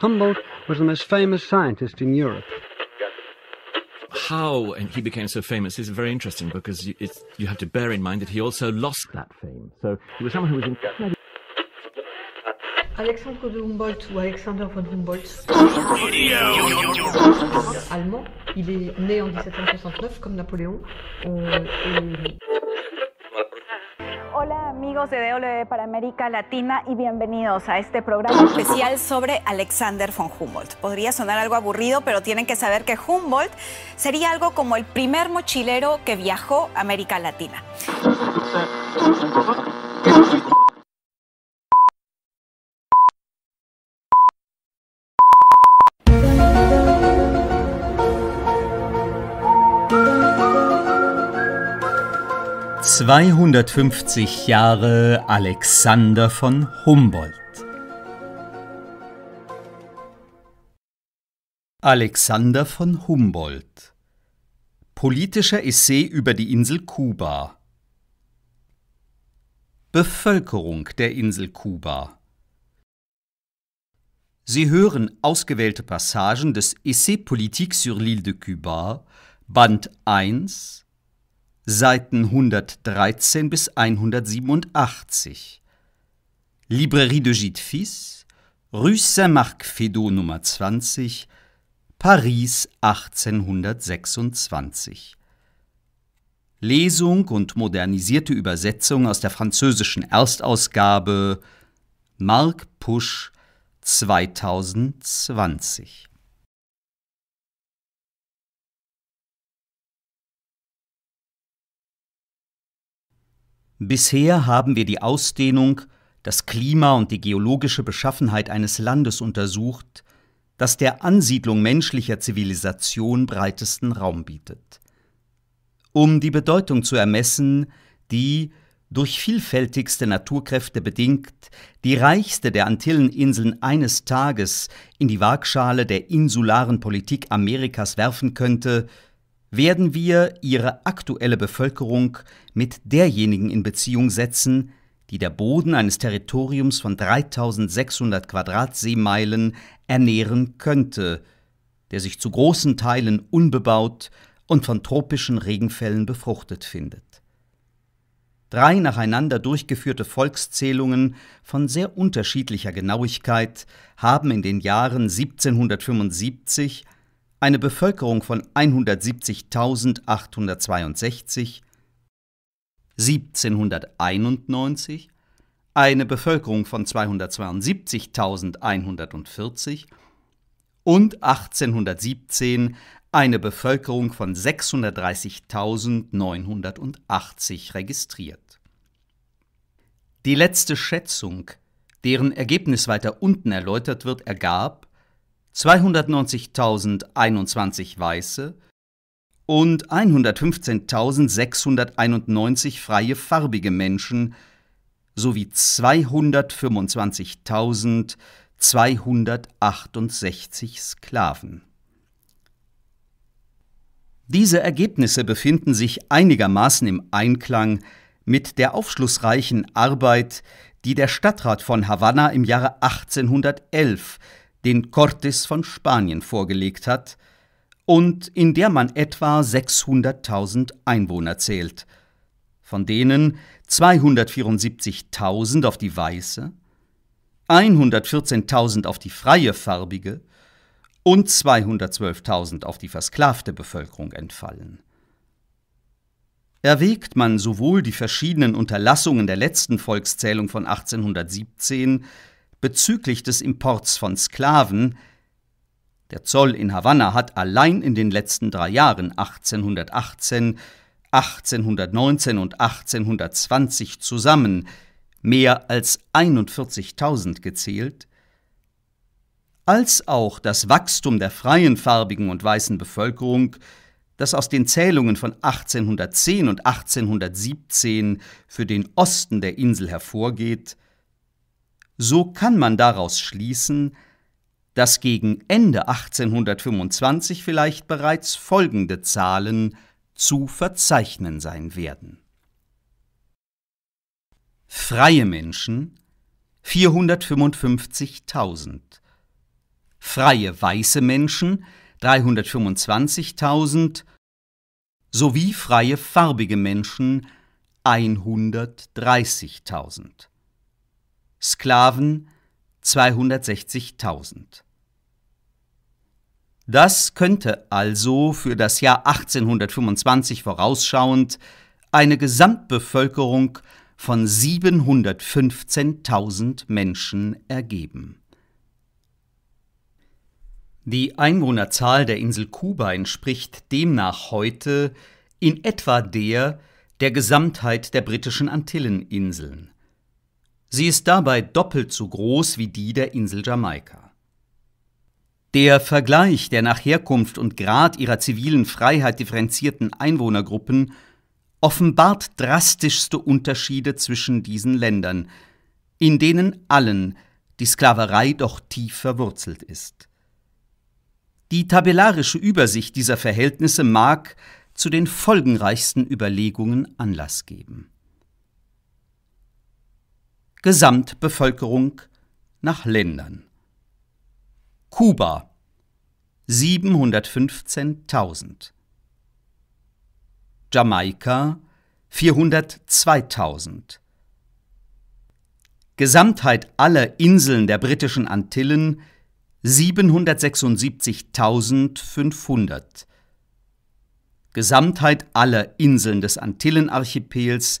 Humboldt was the most famous scientist in Europe. How he became so famous is very interesting because you, you have to bear in mind that he also lost that fame. So he was someone who was in. Alexandre de Humboldt ou Alexander von Humboldt. Allemand. Euh, Hola amigos de DW para América Latina y bienvenidos a este programa especial sobre Alexander von Humboldt. Podría sonar algo aburrido, pero tienen que saber que Humboldt sería algo como el primer mochilero que viajó a América Latina. 250 Jahre Alexander von Humboldt Alexander von Humboldt Politischer Essay über die Insel Kuba Bevölkerung der Insel Kuba Sie hören ausgewählte Passagen des Essay politique sur l'île de Cuba, Band 1 Seiten 113 bis 187. Librairie de Gitfis, Rue Saint-Marc Fedot Nummer 20, Paris 1826. Lesung und modernisierte Übersetzung aus der französischen Erstausgabe Marc Pusch 2020. Bisher haben wir die Ausdehnung, das Klima und die geologische Beschaffenheit eines Landes untersucht, das der Ansiedlung menschlicher Zivilisation breitesten Raum bietet. Um die Bedeutung zu ermessen, die, durch vielfältigste Naturkräfte bedingt, die reichste der Antilleninseln eines Tages in die Waagschale der insularen Politik Amerikas werfen könnte, werden wir ihre aktuelle Bevölkerung mit derjenigen in Beziehung setzen, die der Boden eines Territoriums von 3600 Quadratseemeilen ernähren könnte, der sich zu großen Teilen unbebaut und von tropischen Regenfällen befruchtet findet. Drei nacheinander durchgeführte Volkszählungen von sehr unterschiedlicher Genauigkeit haben in den Jahren 1775 eine Bevölkerung von 170.862, 1791 eine Bevölkerung von 272.140 und 1817 eine Bevölkerung von 630.980 registriert. Die letzte Schätzung, deren Ergebnis weiter unten erläutert wird, ergab, 290.021 weiße und 115.691 freie farbige Menschen sowie 225.268 Sklaven. Diese Ergebnisse befinden sich einigermaßen im Einklang mit der aufschlussreichen Arbeit, die der Stadtrat von Havanna im Jahre 1811 den Cortes von Spanien vorgelegt hat und in der man etwa 600.000 Einwohner zählt, von denen 274.000 auf die weiße, 114.000 auf die freie farbige und 212.000 auf die versklavte Bevölkerung entfallen. Erwägt man sowohl die verschiedenen Unterlassungen der letzten Volkszählung von 1817 bezüglich des Imports von Sklaven, der Zoll in Havanna hat allein in den letzten drei Jahren 1818, 1819 und 1820 zusammen mehr als 41.000 gezählt, als auch das Wachstum der freien farbigen und weißen Bevölkerung, das aus den Zählungen von 1810 und 1817 für den Osten der Insel hervorgeht, so kann man daraus schließen, dass gegen Ende 1825 vielleicht bereits folgende Zahlen zu verzeichnen sein werden. Freie Menschen 455.000 Freie weiße Menschen 325.000 sowie freie farbige Menschen 130.000 Sklaven 260.000. Das könnte also für das Jahr 1825 vorausschauend eine Gesamtbevölkerung von 715.000 Menschen ergeben. Die Einwohnerzahl der Insel Kuba entspricht demnach heute in etwa der der Gesamtheit der britischen Antilleninseln. Sie ist dabei doppelt so groß wie die der Insel Jamaika. Der Vergleich der nach Herkunft und Grad ihrer zivilen Freiheit differenzierten Einwohnergruppen offenbart drastischste Unterschiede zwischen diesen Ländern, in denen allen die Sklaverei doch tief verwurzelt ist. Die tabellarische Übersicht dieser Verhältnisse mag zu den folgenreichsten Überlegungen Anlass geben. Gesamtbevölkerung nach Ländern. Kuba 715.000 Jamaika 402.000 Gesamtheit aller Inseln der britischen Antillen 776.500 Gesamtheit aller Inseln des Antillenarchipels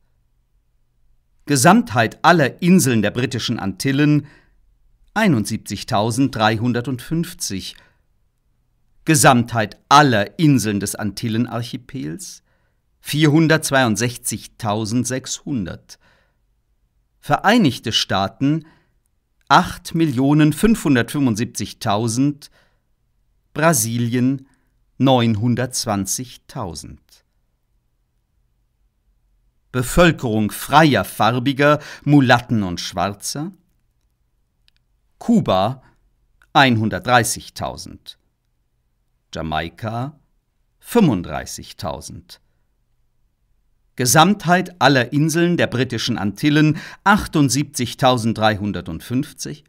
Gesamtheit aller Inseln der britischen Antillen 71.350, Gesamtheit aller Inseln des Antillenarchipels 462.600, Vereinigte Staaten 8.575.000, Brasilien 920.000. Bevölkerung freier Farbiger, Mulatten und Schwarzer. Kuba 130.000. Jamaika 35.000. Gesamtheit aller Inseln der britischen Antillen 78.350.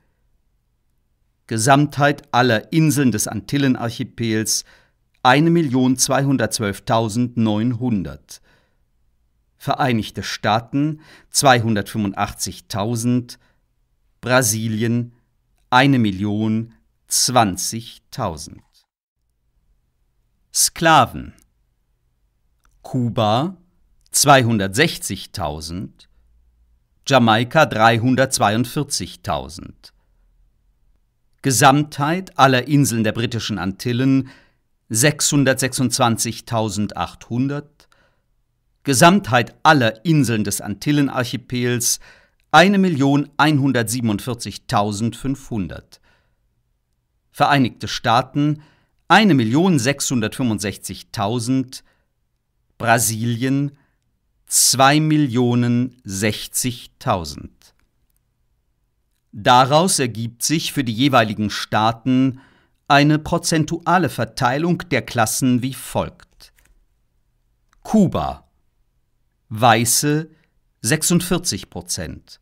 Gesamtheit aller Inseln des Antillenarchipels 1.212.900. Vereinigte Staaten 285.000, Brasilien 1.020.000. Sklaven Kuba 260.000, Jamaika 342.000. Gesamtheit aller Inseln der britischen Antillen 626.800, Gesamtheit aller Inseln des Antillenarchipels 1.147.500. Vereinigte Staaten 1.665.000. Brasilien 2.060.000. Daraus ergibt sich für die jeweiligen Staaten eine prozentuale Verteilung der Klassen wie folgt. Kuba Weiße 46 Prozent,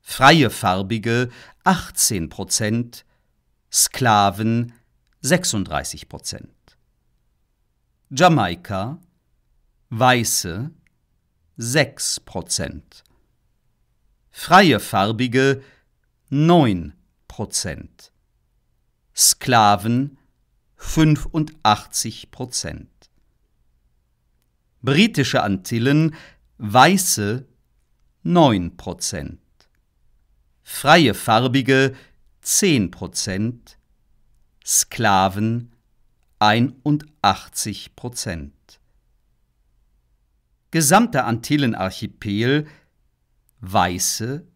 freie Farbige 18 Prozent, Sklaven 36 Prozent. Jamaika Weiße 6 Prozent, freie Farbige 9 Prozent, Sklaven 85 Prozent britische Antillen, weiße 9 freie Farbige 10 Sklaven 81 Gesamter Antillenarchipel Weiße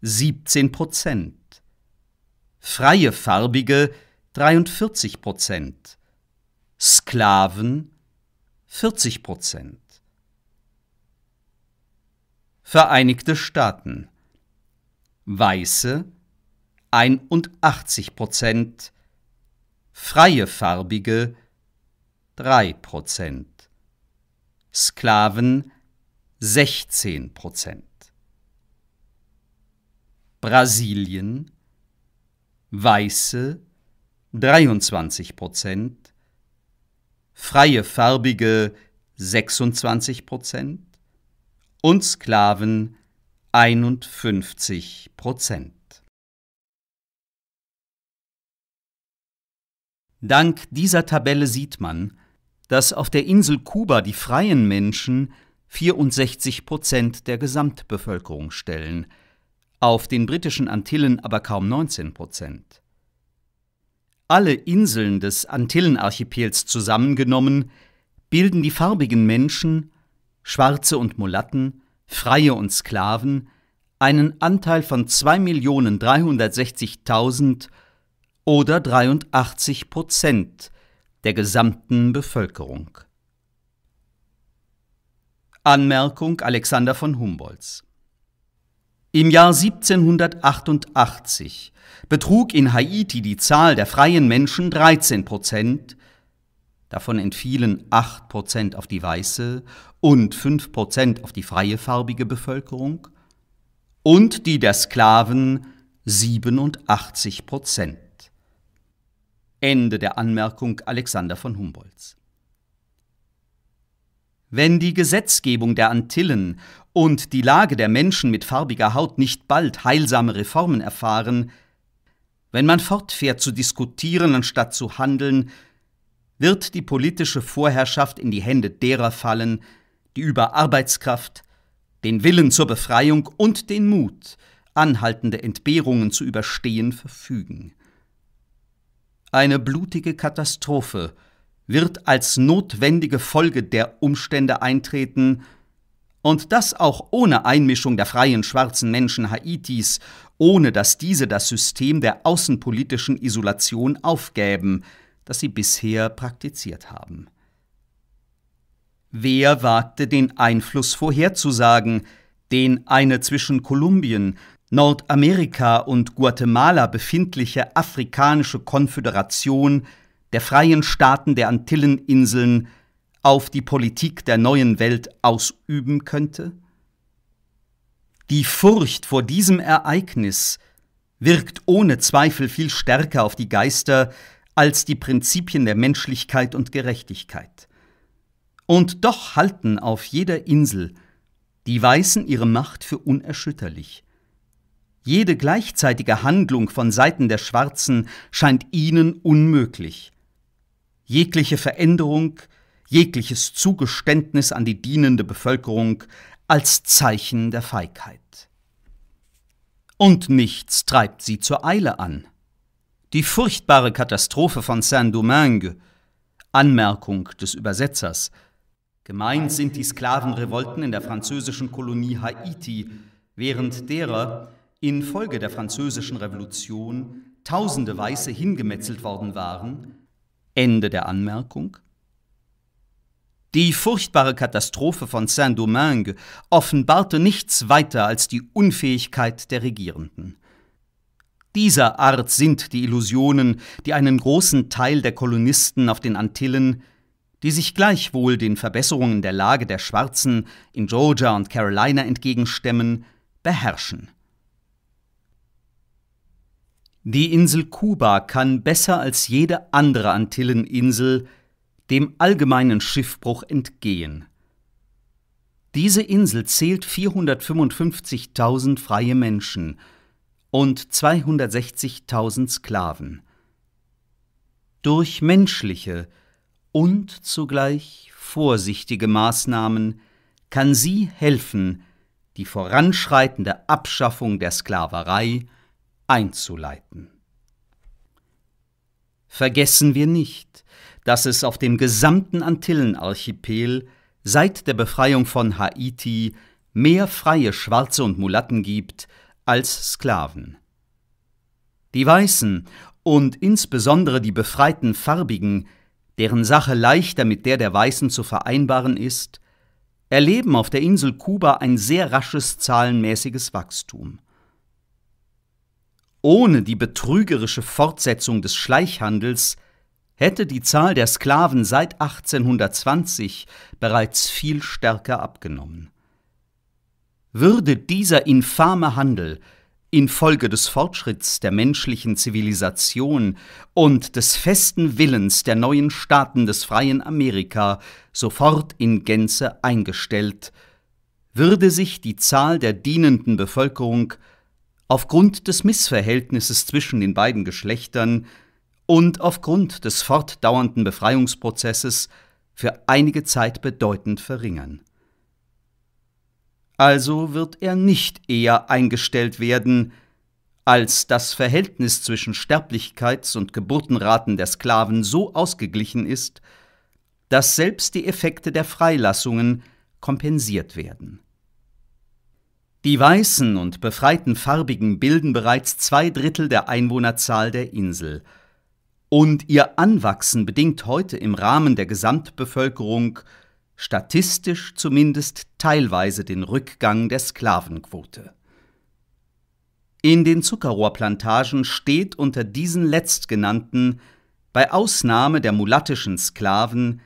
17 freie Farbige 43 Prozent, Sklaven 40 Prozent. Vereinigte Staaten Weiße 81 Prozent, freie Farbige 3 Prozent, Sklaven 16 Prozent. Brasilien Weiße 23 Prozent, freie Farbige 26 Prozent und Sklaven 51 Prozent. Dank dieser Tabelle sieht man, dass auf der Insel Kuba die freien Menschen 64 Prozent der Gesamtbevölkerung stellen, auf den britischen Antillen aber kaum 19 Prozent. Alle Inseln des Antillenarchipels zusammengenommen bilden die farbigen Menschen, Schwarze und Mulatten, Freie und Sklaven, einen Anteil von 2.360.000 oder 83 Prozent der gesamten Bevölkerung. Anmerkung Alexander von Humboldts im Jahr 1788 betrug in Haiti die Zahl der freien Menschen 13 Prozent, davon entfielen 8 Prozent auf die weiße und 5 Prozent auf die freie farbige Bevölkerung und die der Sklaven 87 Prozent. Ende der Anmerkung Alexander von Humboldts. Wenn die Gesetzgebung der Antillen und die Lage der Menschen mit farbiger Haut nicht bald heilsame Reformen erfahren, wenn man fortfährt zu diskutieren anstatt zu handeln, wird die politische Vorherrschaft in die Hände derer fallen, die über Arbeitskraft, den Willen zur Befreiung und den Mut, anhaltende Entbehrungen zu überstehen, verfügen. Eine blutige Katastrophe wird als notwendige Folge der Umstände eintreten, und das auch ohne Einmischung der freien schwarzen Menschen Haitis, ohne dass diese das System der außenpolitischen Isolation aufgäben, das sie bisher praktiziert haben. Wer wagte den Einfluss vorherzusagen, den eine zwischen Kolumbien, Nordamerika und Guatemala befindliche afrikanische Konföderation der freien Staaten der Antilleninseln auf die Politik der neuen Welt ausüben könnte? Die Furcht vor diesem Ereignis wirkt ohne Zweifel viel stärker auf die Geister als die Prinzipien der Menschlichkeit und Gerechtigkeit. Und doch halten auf jeder Insel die Weißen ihre Macht für unerschütterlich. Jede gleichzeitige Handlung von Seiten der Schwarzen scheint ihnen unmöglich jegliche Veränderung, jegliches Zugeständnis an die dienende Bevölkerung als Zeichen der Feigheit. Und nichts treibt sie zur Eile an. Die furchtbare Katastrophe von Saint-Domingue, Anmerkung des Übersetzers, gemeint sind die Sklavenrevolten in der französischen Kolonie Haiti, während derer infolge der französischen Revolution Tausende Weiße hingemetzelt worden waren Ende der Anmerkung. Die furchtbare Katastrophe von Saint-Domingue offenbarte nichts weiter als die Unfähigkeit der Regierenden. Dieser Art sind die Illusionen, die einen großen Teil der Kolonisten auf den Antillen, die sich gleichwohl den Verbesserungen der Lage der Schwarzen in Georgia und Carolina entgegenstemmen, beherrschen. Die Insel Kuba kann besser als jede andere Antilleninsel dem allgemeinen Schiffbruch entgehen. Diese Insel zählt 455.000 freie Menschen und 260.000 Sklaven. Durch menschliche und zugleich vorsichtige Maßnahmen kann sie helfen, die voranschreitende Abschaffung der Sklaverei einzuleiten. Vergessen wir nicht, dass es auf dem gesamten Antillenarchipel seit der Befreiung von Haiti mehr freie Schwarze und Mulatten gibt als Sklaven. Die Weißen und insbesondere die befreiten Farbigen, deren Sache leichter mit der der Weißen zu vereinbaren ist, erleben auf der Insel Kuba ein sehr rasches zahlenmäßiges Wachstum. Ohne die betrügerische Fortsetzung des Schleichhandels hätte die Zahl der Sklaven seit 1820 bereits viel stärker abgenommen. Würde dieser infame Handel infolge des Fortschritts der menschlichen Zivilisation und des festen Willens der neuen Staaten des freien Amerika sofort in Gänze eingestellt, würde sich die Zahl der dienenden Bevölkerung aufgrund des Missverhältnisses zwischen den beiden Geschlechtern und aufgrund des fortdauernden Befreiungsprozesses für einige Zeit bedeutend verringern. Also wird er nicht eher eingestellt werden, als das Verhältnis zwischen Sterblichkeits- und Geburtenraten der Sklaven so ausgeglichen ist, dass selbst die Effekte der Freilassungen kompensiert werden. Die weißen und befreiten Farbigen bilden bereits zwei Drittel der Einwohnerzahl der Insel. Und ihr Anwachsen bedingt heute im Rahmen der Gesamtbevölkerung statistisch zumindest teilweise den Rückgang der Sklavenquote. In den Zuckerrohrplantagen steht unter diesen letztgenannten, bei Ausnahme der mulattischen Sklaven,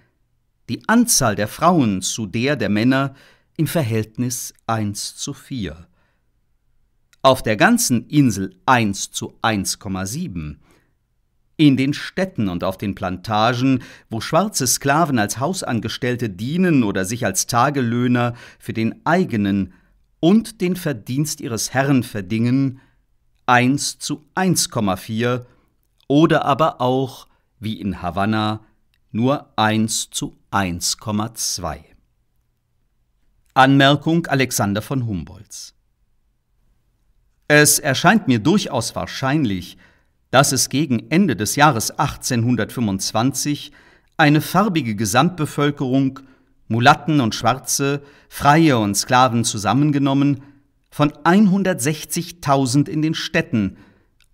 die Anzahl der Frauen zu der der Männer, im Verhältnis 1 zu 4. Auf der ganzen Insel 1 zu 1,7. In den Städten und auf den Plantagen, wo schwarze Sklaven als Hausangestellte dienen oder sich als Tagelöhner für den eigenen und den Verdienst ihres Herrn verdingen, 1 zu 1,4 oder aber auch, wie in Havanna, nur 1 zu 1,2. Anmerkung Alexander von Humboldts. Es erscheint mir durchaus wahrscheinlich, dass es gegen Ende des Jahres 1825 eine farbige Gesamtbevölkerung, Mulatten und Schwarze, Freie und Sklaven zusammengenommen, von 160.000 in den Städten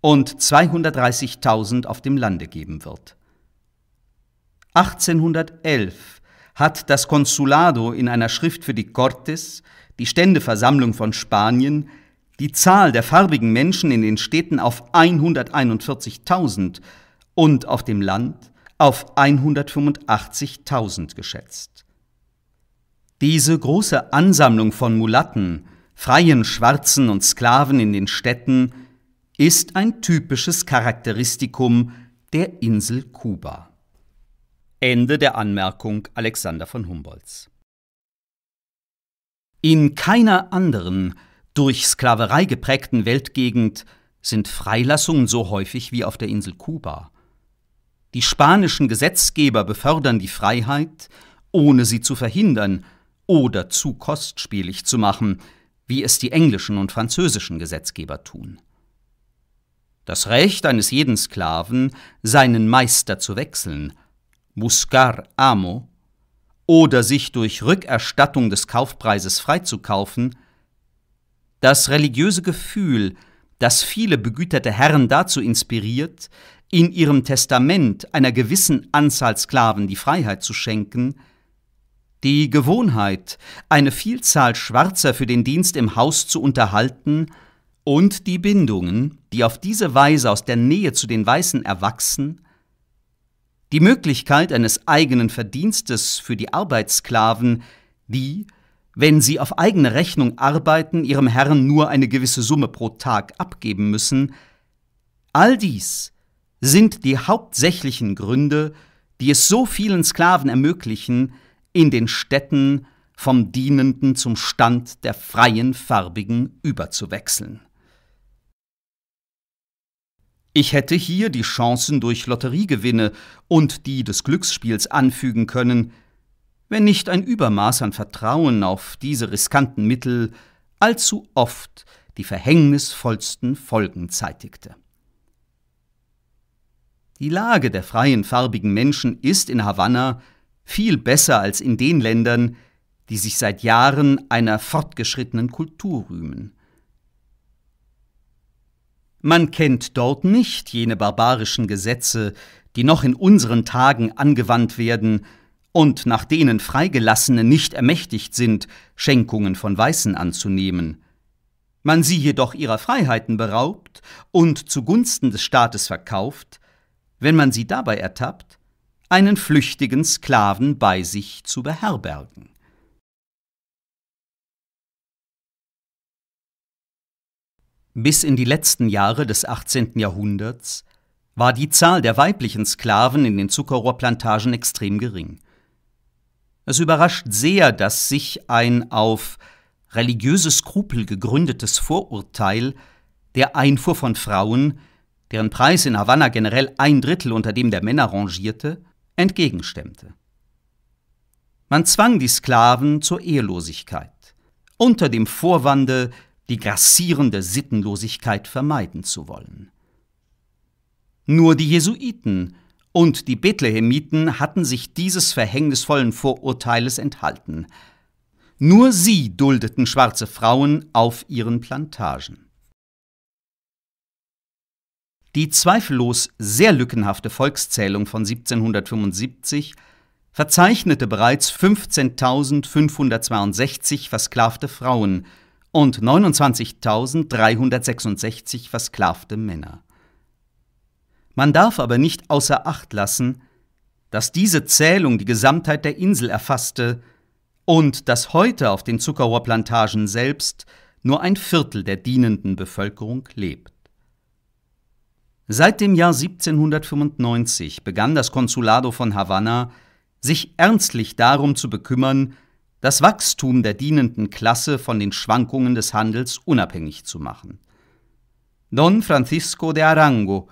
und 230.000 auf dem Lande geben wird. 1811 hat das Consulado in einer Schrift für die Cortes, die Ständeversammlung von Spanien, die Zahl der farbigen Menschen in den Städten auf 141.000 und auf dem Land auf 185.000 geschätzt. Diese große Ansammlung von Mulatten, freien Schwarzen und Sklaven in den Städten ist ein typisches Charakteristikum der Insel Kuba. Ende der Anmerkung Alexander von Humboldts. In keiner anderen durch Sklaverei geprägten Weltgegend sind Freilassungen so häufig wie auf der Insel Kuba. Die spanischen Gesetzgeber befördern die Freiheit, ohne sie zu verhindern oder zu kostspielig zu machen, wie es die englischen und französischen Gesetzgeber tun. Das Recht eines jeden Sklaven, seinen Meister zu wechseln, buscar amo, oder sich durch Rückerstattung des Kaufpreises freizukaufen, das religiöse Gefühl, das viele begüterte Herren dazu inspiriert, in ihrem Testament einer gewissen Anzahl Sklaven die Freiheit zu schenken, die Gewohnheit, eine Vielzahl Schwarzer für den Dienst im Haus zu unterhalten, und die Bindungen, die auf diese Weise aus der Nähe zu den Weißen erwachsen, die Möglichkeit eines eigenen Verdienstes für die Arbeitssklaven, die, wenn sie auf eigene Rechnung arbeiten, ihrem Herrn nur eine gewisse Summe pro Tag abgeben müssen, all dies sind die hauptsächlichen Gründe, die es so vielen Sklaven ermöglichen, in den Städten vom Dienenden zum Stand der freien Farbigen überzuwechseln. Ich hätte hier die Chancen durch Lotteriegewinne und die des Glücksspiels anfügen können, wenn nicht ein Übermaß an Vertrauen auf diese riskanten Mittel allzu oft die verhängnisvollsten Folgen zeitigte. Die Lage der freien farbigen Menschen ist in Havanna viel besser als in den Ländern, die sich seit Jahren einer fortgeschrittenen Kultur rühmen. Man kennt dort nicht jene barbarischen Gesetze, die noch in unseren Tagen angewandt werden und nach denen Freigelassene nicht ermächtigt sind, Schenkungen von Weißen anzunehmen. Man sie jedoch ihrer Freiheiten beraubt und zugunsten des Staates verkauft, wenn man sie dabei ertappt, einen flüchtigen Sklaven bei sich zu beherbergen. Bis in die letzten Jahre des 18. Jahrhunderts war die Zahl der weiblichen Sklaven in den Zuckerrohrplantagen extrem gering. Es überrascht sehr, dass sich ein auf religiöse Skrupel gegründetes Vorurteil der Einfuhr von Frauen, deren Preis in Havanna generell ein Drittel unter dem der Männer rangierte, entgegenstemmte. Man zwang die Sklaven zur Ehelosigkeit, unter dem Vorwande, die grassierende Sittenlosigkeit vermeiden zu wollen. Nur die Jesuiten und die Bethlehemiten hatten sich dieses verhängnisvollen Vorurteiles enthalten. Nur sie duldeten schwarze Frauen auf ihren Plantagen. Die zweifellos sehr lückenhafte Volkszählung von 1775 verzeichnete bereits 15.562 versklavte Frauen – und 29.366 versklavte Männer. Man darf aber nicht außer Acht lassen, dass diese Zählung die Gesamtheit der Insel erfasste und dass heute auf den Zuckerrohrplantagen selbst nur ein Viertel der dienenden Bevölkerung lebt. Seit dem Jahr 1795 begann das Konsulado von Havanna, sich ernstlich darum zu bekümmern, das Wachstum der dienenden Klasse von den Schwankungen des Handels unabhängig zu machen. Don Francisco de Arango,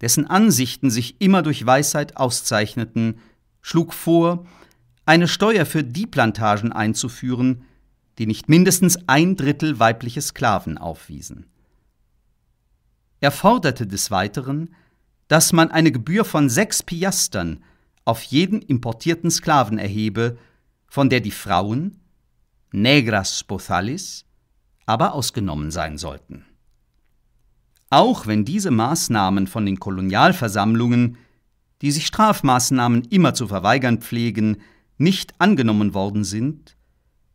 dessen Ansichten sich immer durch Weisheit auszeichneten, schlug vor, eine Steuer für die Plantagen einzuführen, die nicht mindestens ein Drittel weibliche Sklaven aufwiesen. Er forderte des Weiteren, dass man eine Gebühr von sechs Piastern auf jeden importierten Sklaven erhebe, von der die Frauen, negras spothalis, aber ausgenommen sein sollten. Auch wenn diese Maßnahmen von den Kolonialversammlungen, die sich Strafmaßnahmen immer zu verweigern pflegen, nicht angenommen worden sind,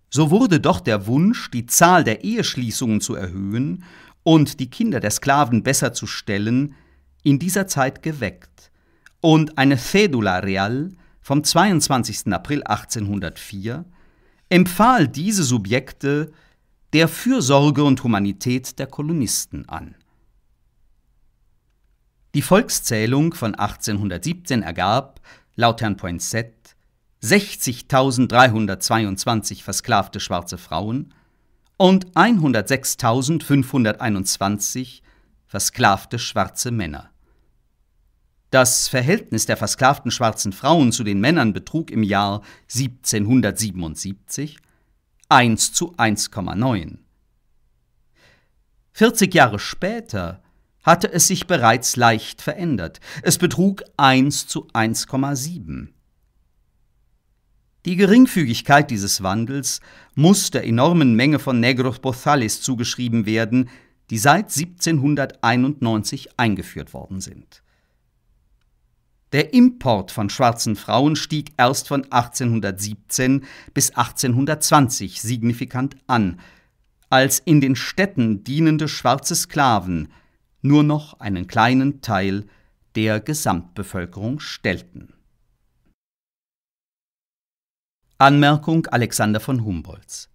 so wurde doch der Wunsch, die Zahl der Eheschließungen zu erhöhen und die Kinder der Sklaven besser zu stellen, in dieser Zeit geweckt, und eine Cédula Real vom 22. April 1804 empfahl diese Subjekte der Fürsorge und Humanität der Kolonisten an. Die Volkszählung von 1817 ergab, laut Herrn Poinsett, 60.322 versklavte schwarze Frauen und 106.521 versklavte schwarze Männer. Das Verhältnis der versklavten schwarzen Frauen zu den Männern betrug im Jahr 1777 1 zu 1,9. 40 Jahre später hatte es sich bereits leicht verändert. Es betrug 1 zu 1,7. Die Geringfügigkeit dieses Wandels muss der enormen Menge von Negros Bothalis zugeschrieben werden, die seit 1791 eingeführt worden sind. Der Import von schwarzen Frauen stieg erst von 1817 bis 1820 signifikant an, als in den Städten dienende schwarze Sklaven nur noch einen kleinen Teil der Gesamtbevölkerung stellten. Anmerkung Alexander von Humboldts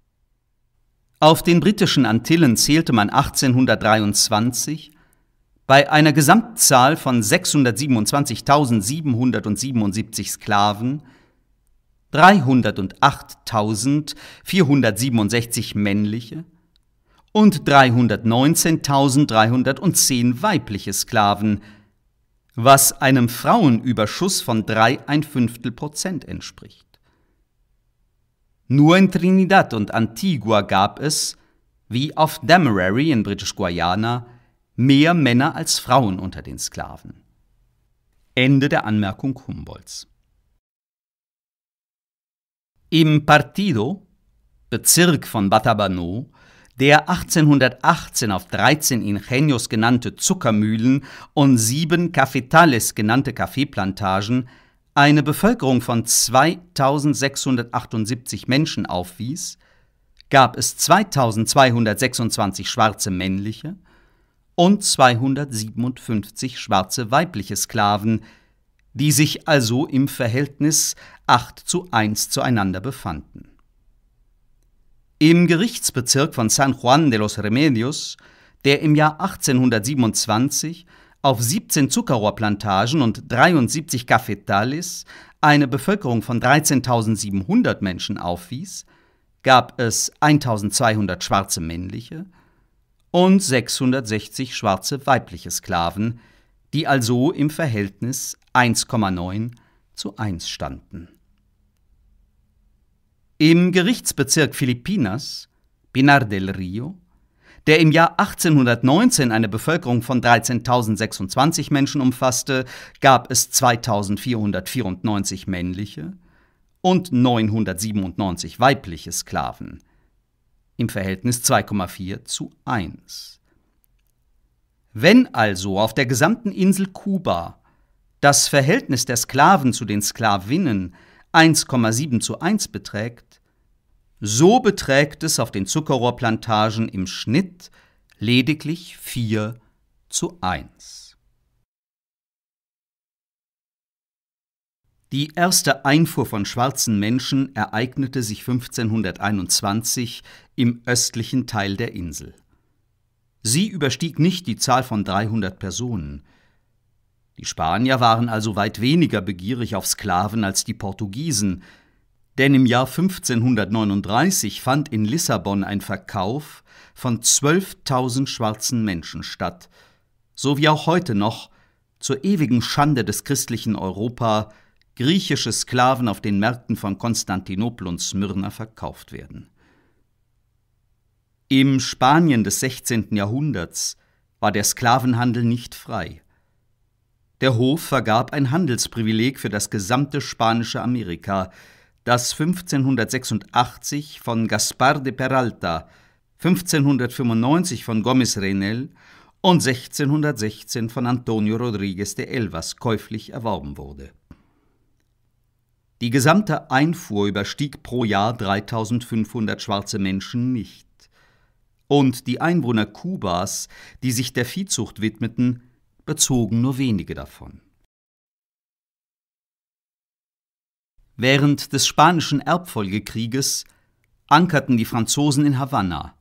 Auf den britischen Antillen zählte man 1823 bei einer Gesamtzahl von 627.777 Sklaven, 308.467 männliche und 319.310 weibliche Sklaven, was einem Frauenüberschuss von 3 Fünftel Prozent entspricht. Nur in Trinidad und Antigua gab es, wie auf Demerary in British guayana mehr Männer als Frauen unter den Sklaven. Ende der Anmerkung Humboldts. Im Partido, Bezirk von Batabano, der 1818 auf 13 Ingenios genannte Zuckermühlen und sieben Cafetales genannte Kaffeeplantagen eine Bevölkerung von 2678 Menschen aufwies, gab es 2226 schwarze männliche und 257 schwarze weibliche Sklaven, die sich also im Verhältnis 8 zu 1 zueinander befanden. Im Gerichtsbezirk von San Juan de los Remedios, der im Jahr 1827 auf 17 Zuckerrohrplantagen und 73 Cafetales eine Bevölkerung von 13.700 Menschen aufwies, gab es 1.200 schwarze männliche und 660 schwarze weibliche Sklaven, die also im Verhältnis 1,9 zu 1 standen. Im Gerichtsbezirk Filipinas, Pinar del Rio, der im Jahr 1819 eine Bevölkerung von 13.026 Menschen umfasste, gab es 2.494 männliche und 997 weibliche Sklaven, im Verhältnis 2,4 zu 1. Wenn also auf der gesamten Insel Kuba das Verhältnis der Sklaven zu den Sklavinnen 1,7 zu 1 beträgt, so beträgt es auf den Zuckerrohrplantagen im Schnitt lediglich 4 zu 1. Die erste Einfuhr von schwarzen Menschen ereignete sich 1521 im östlichen Teil der Insel. Sie überstieg nicht die Zahl von 300 Personen. Die Spanier waren also weit weniger begierig auf Sklaven als die Portugiesen, denn im Jahr 1539 fand in Lissabon ein Verkauf von 12.000 schwarzen Menschen statt, so wie auch heute noch, zur ewigen Schande des christlichen Europa, griechische Sklaven auf den Märkten von Konstantinopel und Smyrna verkauft werden. Im Spanien des 16. Jahrhunderts war der Sklavenhandel nicht frei. Der Hof vergab ein Handelsprivileg für das gesamte spanische Amerika, das 1586 von Gaspar de Peralta, 1595 von Gomez Reynel und 1616 von Antonio Rodríguez de Elvas käuflich erworben wurde. Die gesamte Einfuhr überstieg pro Jahr 3500 schwarze Menschen nicht. Und die Einwohner Kubas, die sich der Viehzucht widmeten, bezogen nur wenige davon. Während des spanischen Erbfolgekrieges ankerten die Franzosen in Havanna,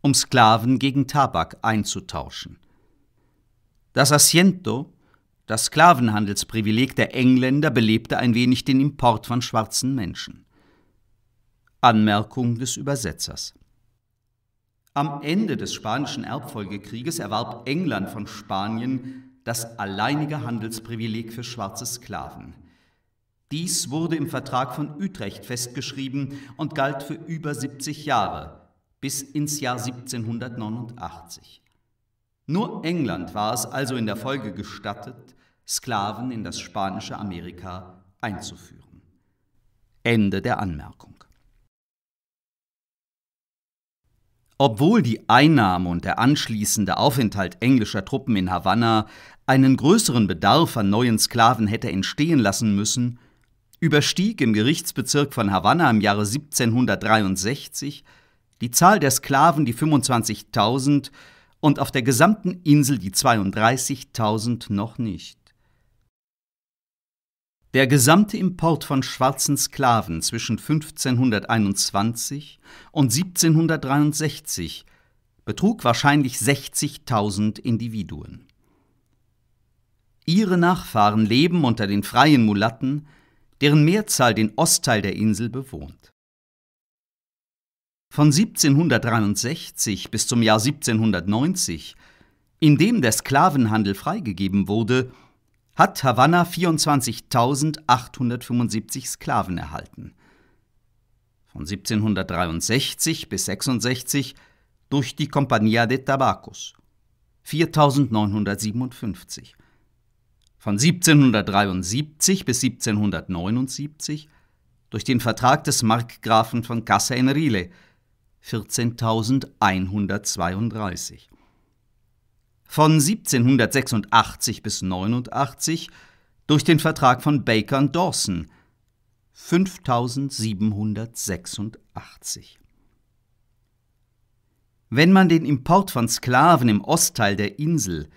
um Sklaven gegen Tabak einzutauschen. Das Asiento, das Sklavenhandelsprivileg der Engländer belebte ein wenig den Import von schwarzen Menschen. Anmerkung des Übersetzers. Am Ende des Spanischen Erbfolgekrieges erwarb England von Spanien das alleinige Handelsprivileg für schwarze Sklaven. Dies wurde im Vertrag von Utrecht festgeschrieben und galt für über 70 Jahre, bis ins Jahr 1789. Nur England war es also in der Folge gestattet, Sklaven in das spanische Amerika einzuführen. Ende der Anmerkung. Obwohl die Einnahme und der anschließende Aufenthalt englischer Truppen in Havanna einen größeren Bedarf an neuen Sklaven hätte entstehen lassen müssen, überstieg im Gerichtsbezirk von Havanna im Jahre 1763 die Zahl der Sklaven die 25.000 und auf der gesamten Insel die 32.000 noch nicht. Der gesamte Import von schwarzen Sklaven zwischen 1521 und 1763 betrug wahrscheinlich 60.000 Individuen. Ihre Nachfahren leben unter den freien Mulatten, deren Mehrzahl den Ostteil der Insel bewohnt. Von 1763 bis zum Jahr 1790, in dem der Sklavenhandel freigegeben wurde, hat Havanna 24.875 Sklaven erhalten. Von 1763 bis 66 durch die Compañía de Tabacos 4.957. Von 1773 bis 1779 durch den Vertrag des Markgrafen von Casa Enrile 14.132 von 1786 bis 89 durch den Vertrag von Baker Dawson 5786. Wenn man den Import von Sklaven im Ostteil der Insel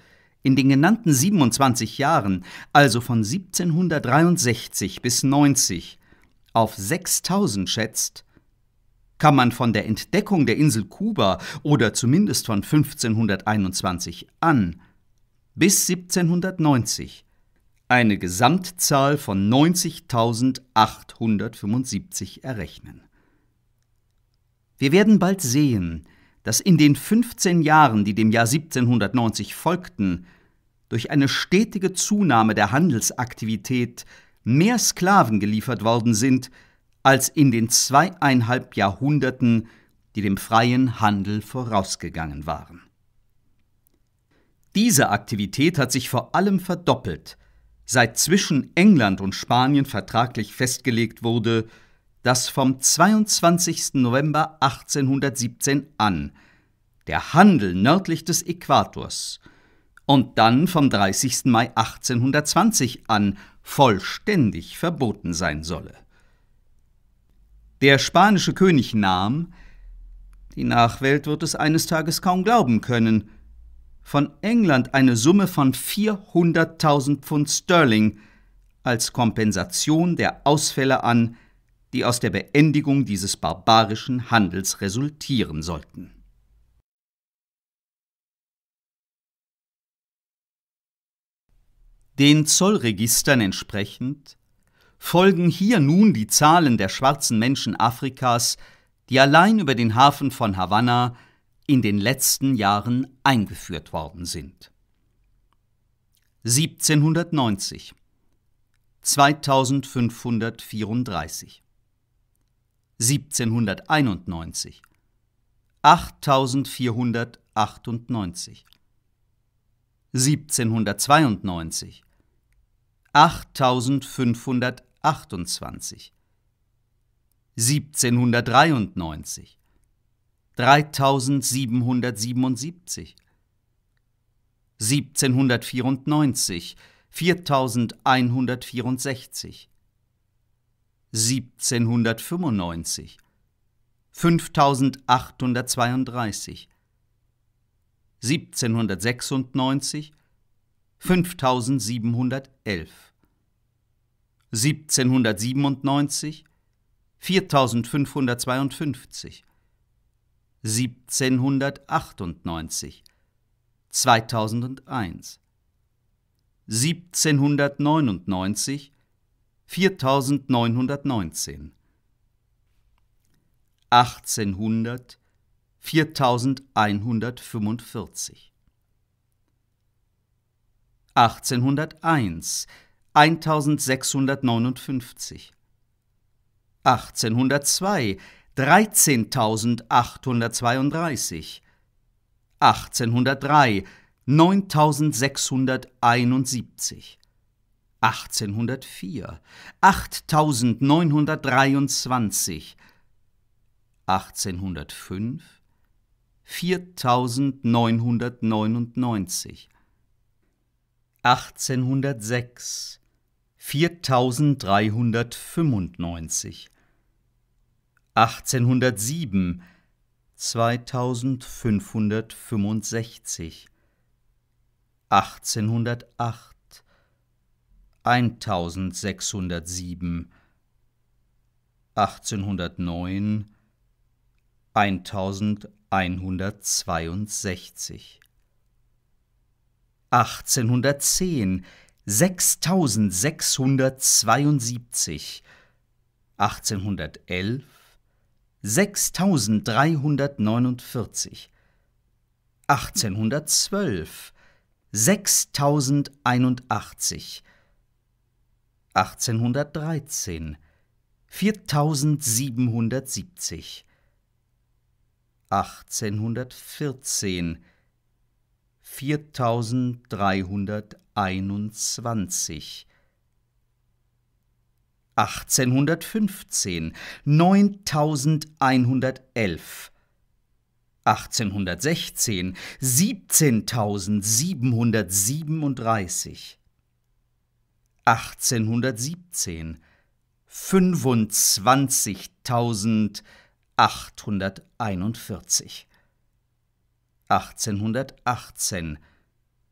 in den genannten 27 Jahren, also von 1763 bis 90, auf 6000 schätzt, kann man von der Entdeckung der Insel Kuba oder zumindest von 1521 an bis 1790 eine Gesamtzahl von 90.875 errechnen. Wir werden bald sehen, dass in den 15 Jahren, die dem Jahr 1790 folgten, durch eine stetige Zunahme der Handelsaktivität mehr Sklaven geliefert worden sind, als in den zweieinhalb Jahrhunderten, die dem freien Handel vorausgegangen waren. Diese Aktivität hat sich vor allem verdoppelt, seit zwischen England und Spanien vertraglich festgelegt wurde, dass vom 22. November 1817 an der Handel nördlich des Äquators und dann vom 30. Mai 1820 an vollständig verboten sein solle der spanische König nahm, die Nachwelt wird es eines Tages kaum glauben können, von England eine Summe von 400.000 Pfund Sterling als Kompensation der Ausfälle an, die aus der Beendigung dieses barbarischen Handels resultieren sollten. Den Zollregistern entsprechend folgen hier nun die Zahlen der schwarzen Menschen Afrikas, die allein über den Hafen von Havanna in den letzten Jahren eingeführt worden sind. 1790 2534 1791 8498 1792 8500 28, 1793, 3777, 1794, 4164, 1795, 5832, 1796, 5711. 1797 4552 1798 2001 1799 4919 1800 4145 1801 1659. 1802 13832. 1803 9671. 1804 8923. 1805 4999. 1806 4395 1807 2565 1808 1607 1809 1162 1810 6672, 1811 6349, 1812 6081, 1813 4770, 1814 4380 21. 1815 9111 1816 17737 1817 25841 1818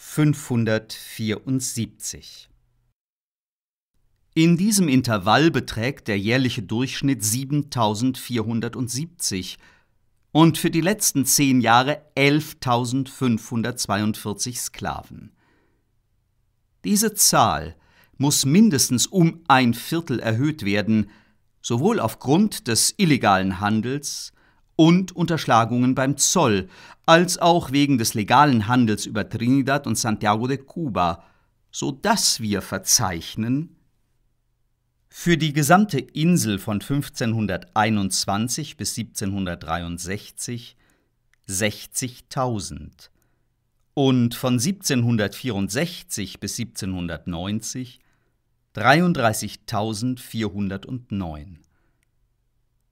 574. In diesem Intervall beträgt der jährliche Durchschnitt 7470 und für die letzten zehn Jahre 11.542 Sklaven. Diese Zahl muss mindestens um ein Viertel erhöht werden, sowohl aufgrund des illegalen Handels und Unterschlagungen beim Zoll, als auch wegen des legalen Handels über Trinidad und Santiago de Cuba, so dass wir verzeichnen für die gesamte Insel von 1521 bis 1763 60.000 und von 1764 bis 1790 33.409.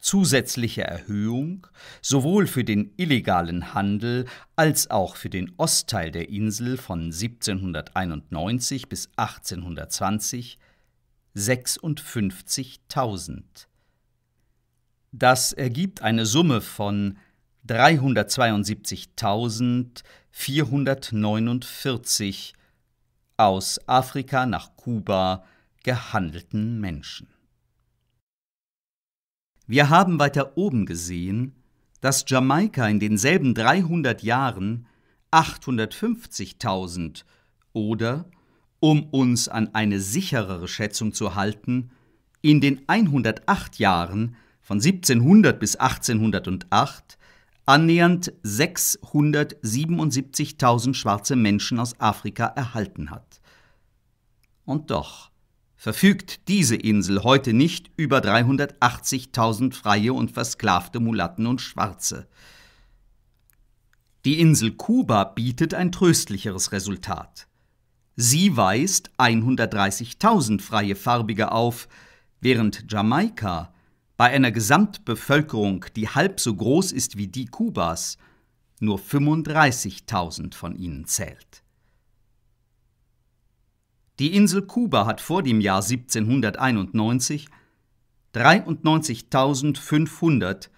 zusätzliche Erhöhung sowohl für den illegalen Handel als auch für den Ostteil der Insel von 1791 bis 1820 56.000. Das ergibt eine Summe von 372.449 aus Afrika nach Kuba gehandelten Menschen. Wir haben weiter oben gesehen, dass Jamaika in denselben 300 Jahren 850.000 oder, um uns an eine sicherere Schätzung zu halten, in den 108 Jahren von 1700 bis 1808 annähernd 677.000 schwarze Menschen aus Afrika erhalten hat. Und doch, verfügt diese Insel heute nicht über 380.000 freie und versklavte Mulatten und Schwarze. Die Insel Kuba bietet ein tröstlicheres Resultat. Sie weist 130.000 freie Farbige auf, während Jamaika bei einer Gesamtbevölkerung, die halb so groß ist wie die Kubas, nur 35.000 von ihnen zählt. Die Insel Kuba hat vor dem Jahr 1791 93.500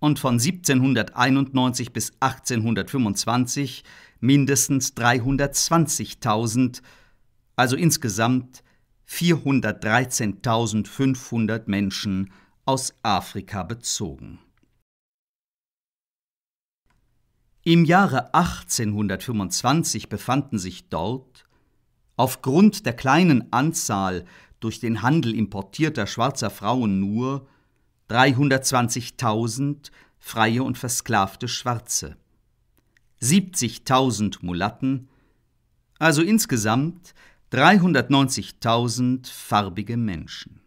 und von 1791 bis 1825 mindestens 320.000, also insgesamt 413.500 Menschen aus Afrika bezogen. Im Jahre 1825 befanden sich dort Aufgrund der kleinen Anzahl durch den Handel importierter schwarzer Frauen nur 320.000 freie und versklavte Schwarze, 70.000 Mulatten, also insgesamt 390.000 farbige Menschen.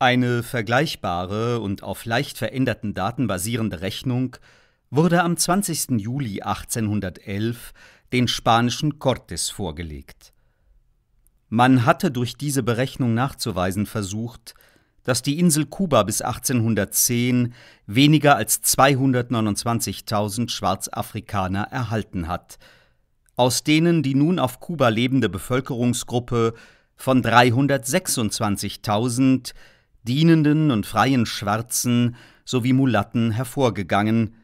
Eine vergleichbare und auf leicht veränderten Daten basierende Rechnung wurde am 20. Juli 1811 den spanischen Cortes vorgelegt. Man hatte durch diese Berechnung nachzuweisen versucht, dass die Insel Kuba bis 1810 weniger als 229.000 Schwarzafrikaner erhalten hat, aus denen die nun auf Kuba lebende Bevölkerungsgruppe von 326.000 dienenden und freien Schwarzen sowie Mulatten hervorgegangen,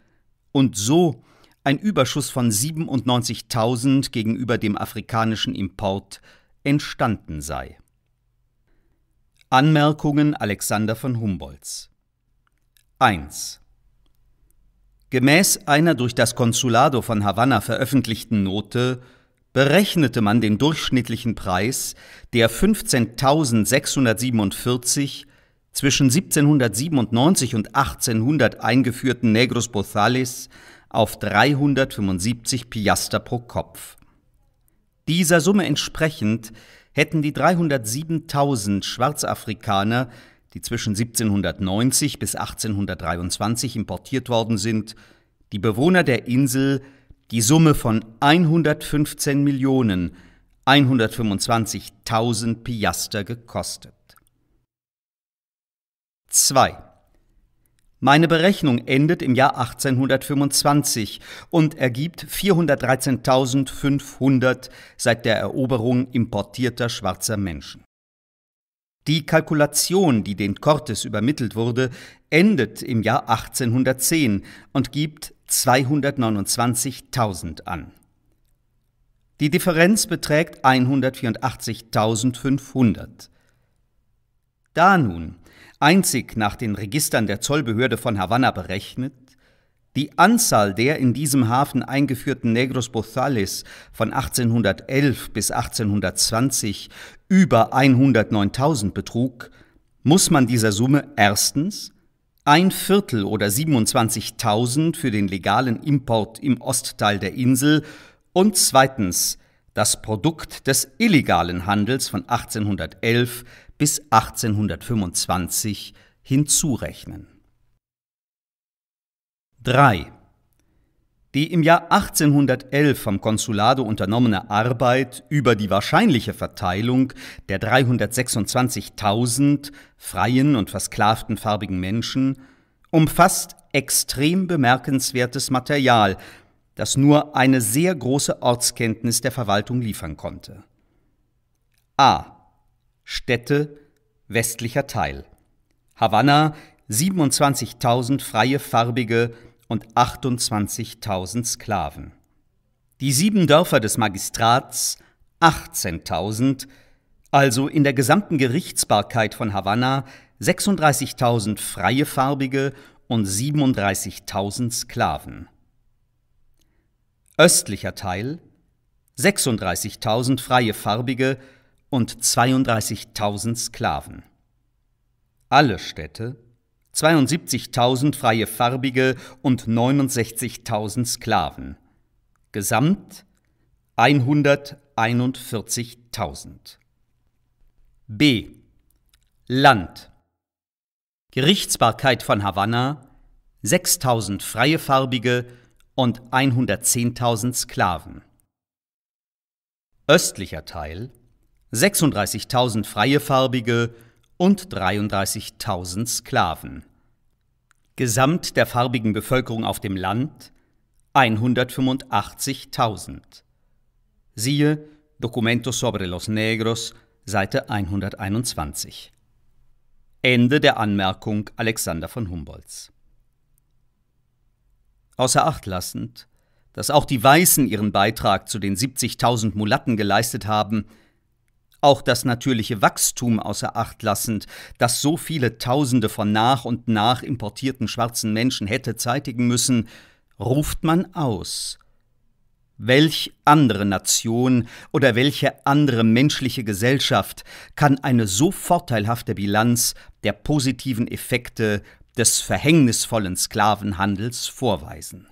und so ein Überschuss von 97.000 gegenüber dem afrikanischen Import entstanden sei. Anmerkungen Alexander von Humboldts 1. Gemäß einer durch das Consulado von Havanna veröffentlichten Note berechnete man den durchschnittlichen Preis, der 15.647 zwischen 1797 und 1800 eingeführten Negros Bozales auf 375 Piaster pro Kopf. Dieser Summe entsprechend hätten die 307.000 Schwarzafrikaner, die zwischen 1790 bis 1823 importiert worden sind, die Bewohner der Insel die Summe von 115 Millionen 125.000 Piaster gekostet. 2. Meine Berechnung endet im Jahr 1825 und ergibt 413.500 seit der Eroberung importierter schwarzer Menschen. Die Kalkulation, die den Cortes übermittelt wurde, endet im Jahr 1810 und gibt 229.000 an. Die Differenz beträgt 184.500. Da nun einzig nach den Registern der Zollbehörde von Havanna berechnet, die Anzahl der in diesem Hafen eingeführten Negros Bozales von 1811 bis 1820 über 109.000 betrug, muss man dieser Summe erstens ein Viertel oder 27.000 für den legalen Import im Ostteil der Insel und zweitens das Produkt des illegalen Handels von 1811 bis 1825 hinzurechnen. 3. Die im Jahr 1811 vom Konsulado unternommene Arbeit über die wahrscheinliche Verteilung der 326.000 freien und versklavten farbigen Menschen umfasst extrem bemerkenswertes Material, das nur eine sehr große Ortskenntnis der Verwaltung liefern konnte. A. Städte, westlicher Teil. Havanna 27.000 freie Farbige und 28.000 Sklaven. Die sieben Dörfer des Magistrats 18.000, also in der gesamten Gerichtsbarkeit von Havanna 36.000 freie Farbige und 37.000 Sklaven. Östlicher Teil 36.000 freie Farbige und und 32.000 Sklaven. Alle Städte 72.000 freie Farbige und 69.000 Sklaven. Gesamt 141.000. B. Land. Gerichtsbarkeit von Havanna 6.000 freie Farbige und 110.000 Sklaven. Östlicher Teil 36.000 freie Farbige und 33.000 Sklaven. Gesamt der farbigen Bevölkerung auf dem Land 185.000. Siehe Documento sobre los Negros, Seite 121. Ende der Anmerkung Alexander von Humboldts. Außer Acht lassend, dass auch die Weißen ihren Beitrag zu den 70.000 Mulatten geleistet haben, auch das natürliche Wachstum außer Acht lassend, das so viele Tausende von nach und nach importierten schwarzen Menschen hätte zeitigen müssen, ruft man aus. Welch andere Nation oder welche andere menschliche Gesellschaft kann eine so vorteilhafte Bilanz der positiven Effekte des verhängnisvollen Sklavenhandels vorweisen?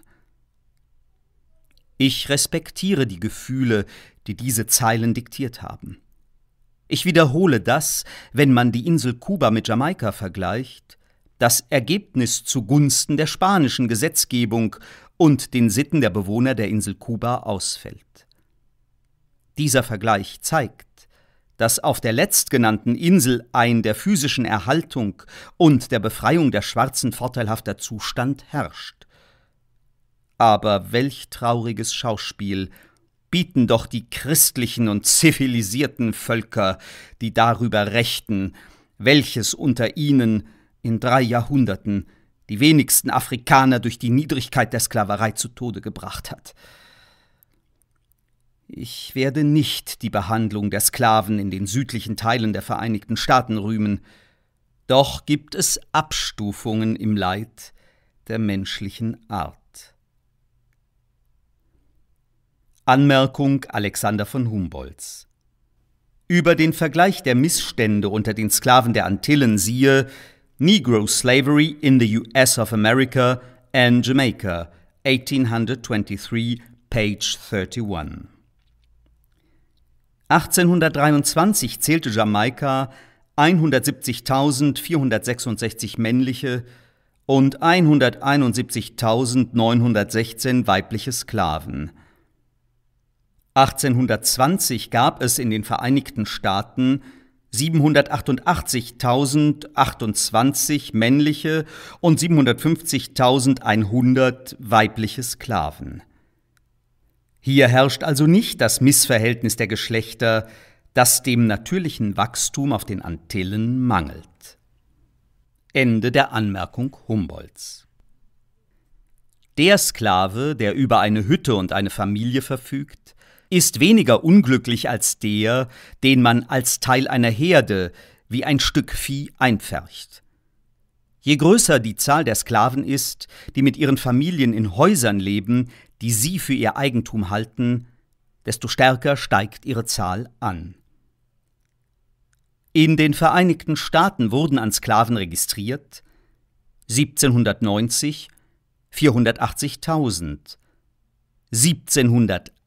Ich respektiere die Gefühle, die diese Zeilen diktiert haben. Ich wiederhole das, wenn man die Insel Kuba mit Jamaika vergleicht, das Ergebnis zugunsten der spanischen Gesetzgebung und den Sitten der Bewohner der Insel Kuba ausfällt. Dieser Vergleich zeigt, dass auf der letztgenannten Insel ein der physischen Erhaltung und der Befreiung der Schwarzen vorteilhafter Zustand herrscht. Aber welch trauriges Schauspiel bieten doch die christlichen und zivilisierten Völker, die darüber rechten, welches unter ihnen in drei Jahrhunderten die wenigsten Afrikaner durch die Niedrigkeit der Sklaverei zu Tode gebracht hat. Ich werde nicht die Behandlung der Sklaven in den südlichen Teilen der Vereinigten Staaten rühmen, doch gibt es Abstufungen im Leid der menschlichen Art. Anmerkung Alexander von Humboldts. Über den Vergleich der Missstände unter den Sklaven der Antillen siehe Negro Slavery in the US of America and Jamaica 1823 page 31. 1823 zählte Jamaika 170.466 männliche und 171.916 weibliche Sklaven. 1820 gab es in den Vereinigten Staaten 788.028 männliche und 750.100 weibliche Sklaven. Hier herrscht also nicht das Missverhältnis der Geschlechter, das dem natürlichen Wachstum auf den Antillen mangelt. Ende der Anmerkung Humboldts. Der Sklave, der über eine Hütte und eine Familie verfügt, ist weniger unglücklich als der, den man als Teil einer Herde wie ein Stück Vieh einpfercht. Je größer die Zahl der Sklaven ist, die mit ihren Familien in Häusern leben, die sie für ihr Eigentum halten, desto stärker steigt ihre Zahl an. In den Vereinigten Staaten wurden an Sklaven registriert 1790 480.000, 1780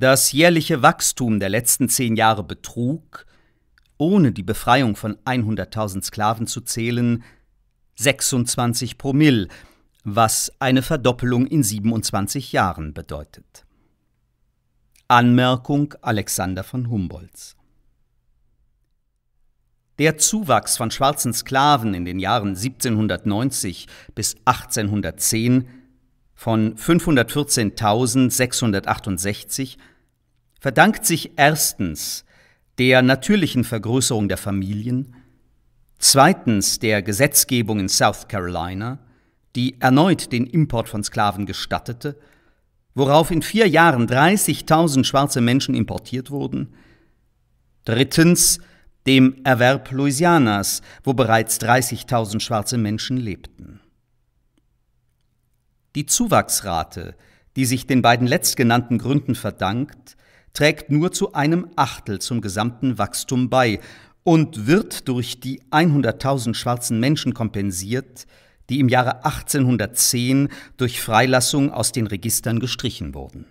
Das jährliche Wachstum der letzten zehn Jahre betrug, ohne die Befreiung von 100.000 Sklaven zu zählen, 26 Promille, was eine Verdoppelung in 27 Jahren bedeutet. Anmerkung Alexander von Humboldts der Zuwachs von schwarzen Sklaven in den Jahren 1790 bis 1810 von 514.668 verdankt sich erstens der natürlichen Vergrößerung der Familien, zweitens der Gesetzgebung in South Carolina, die erneut den Import von Sklaven gestattete, worauf in vier Jahren 30.000 schwarze Menschen importiert wurden, drittens dem Erwerb Louisianas, wo bereits 30.000 schwarze Menschen lebten. Die Zuwachsrate, die sich den beiden letztgenannten Gründen verdankt, trägt nur zu einem Achtel zum gesamten Wachstum bei und wird durch die 100.000 schwarzen Menschen kompensiert, die im Jahre 1810 durch Freilassung aus den Registern gestrichen wurden.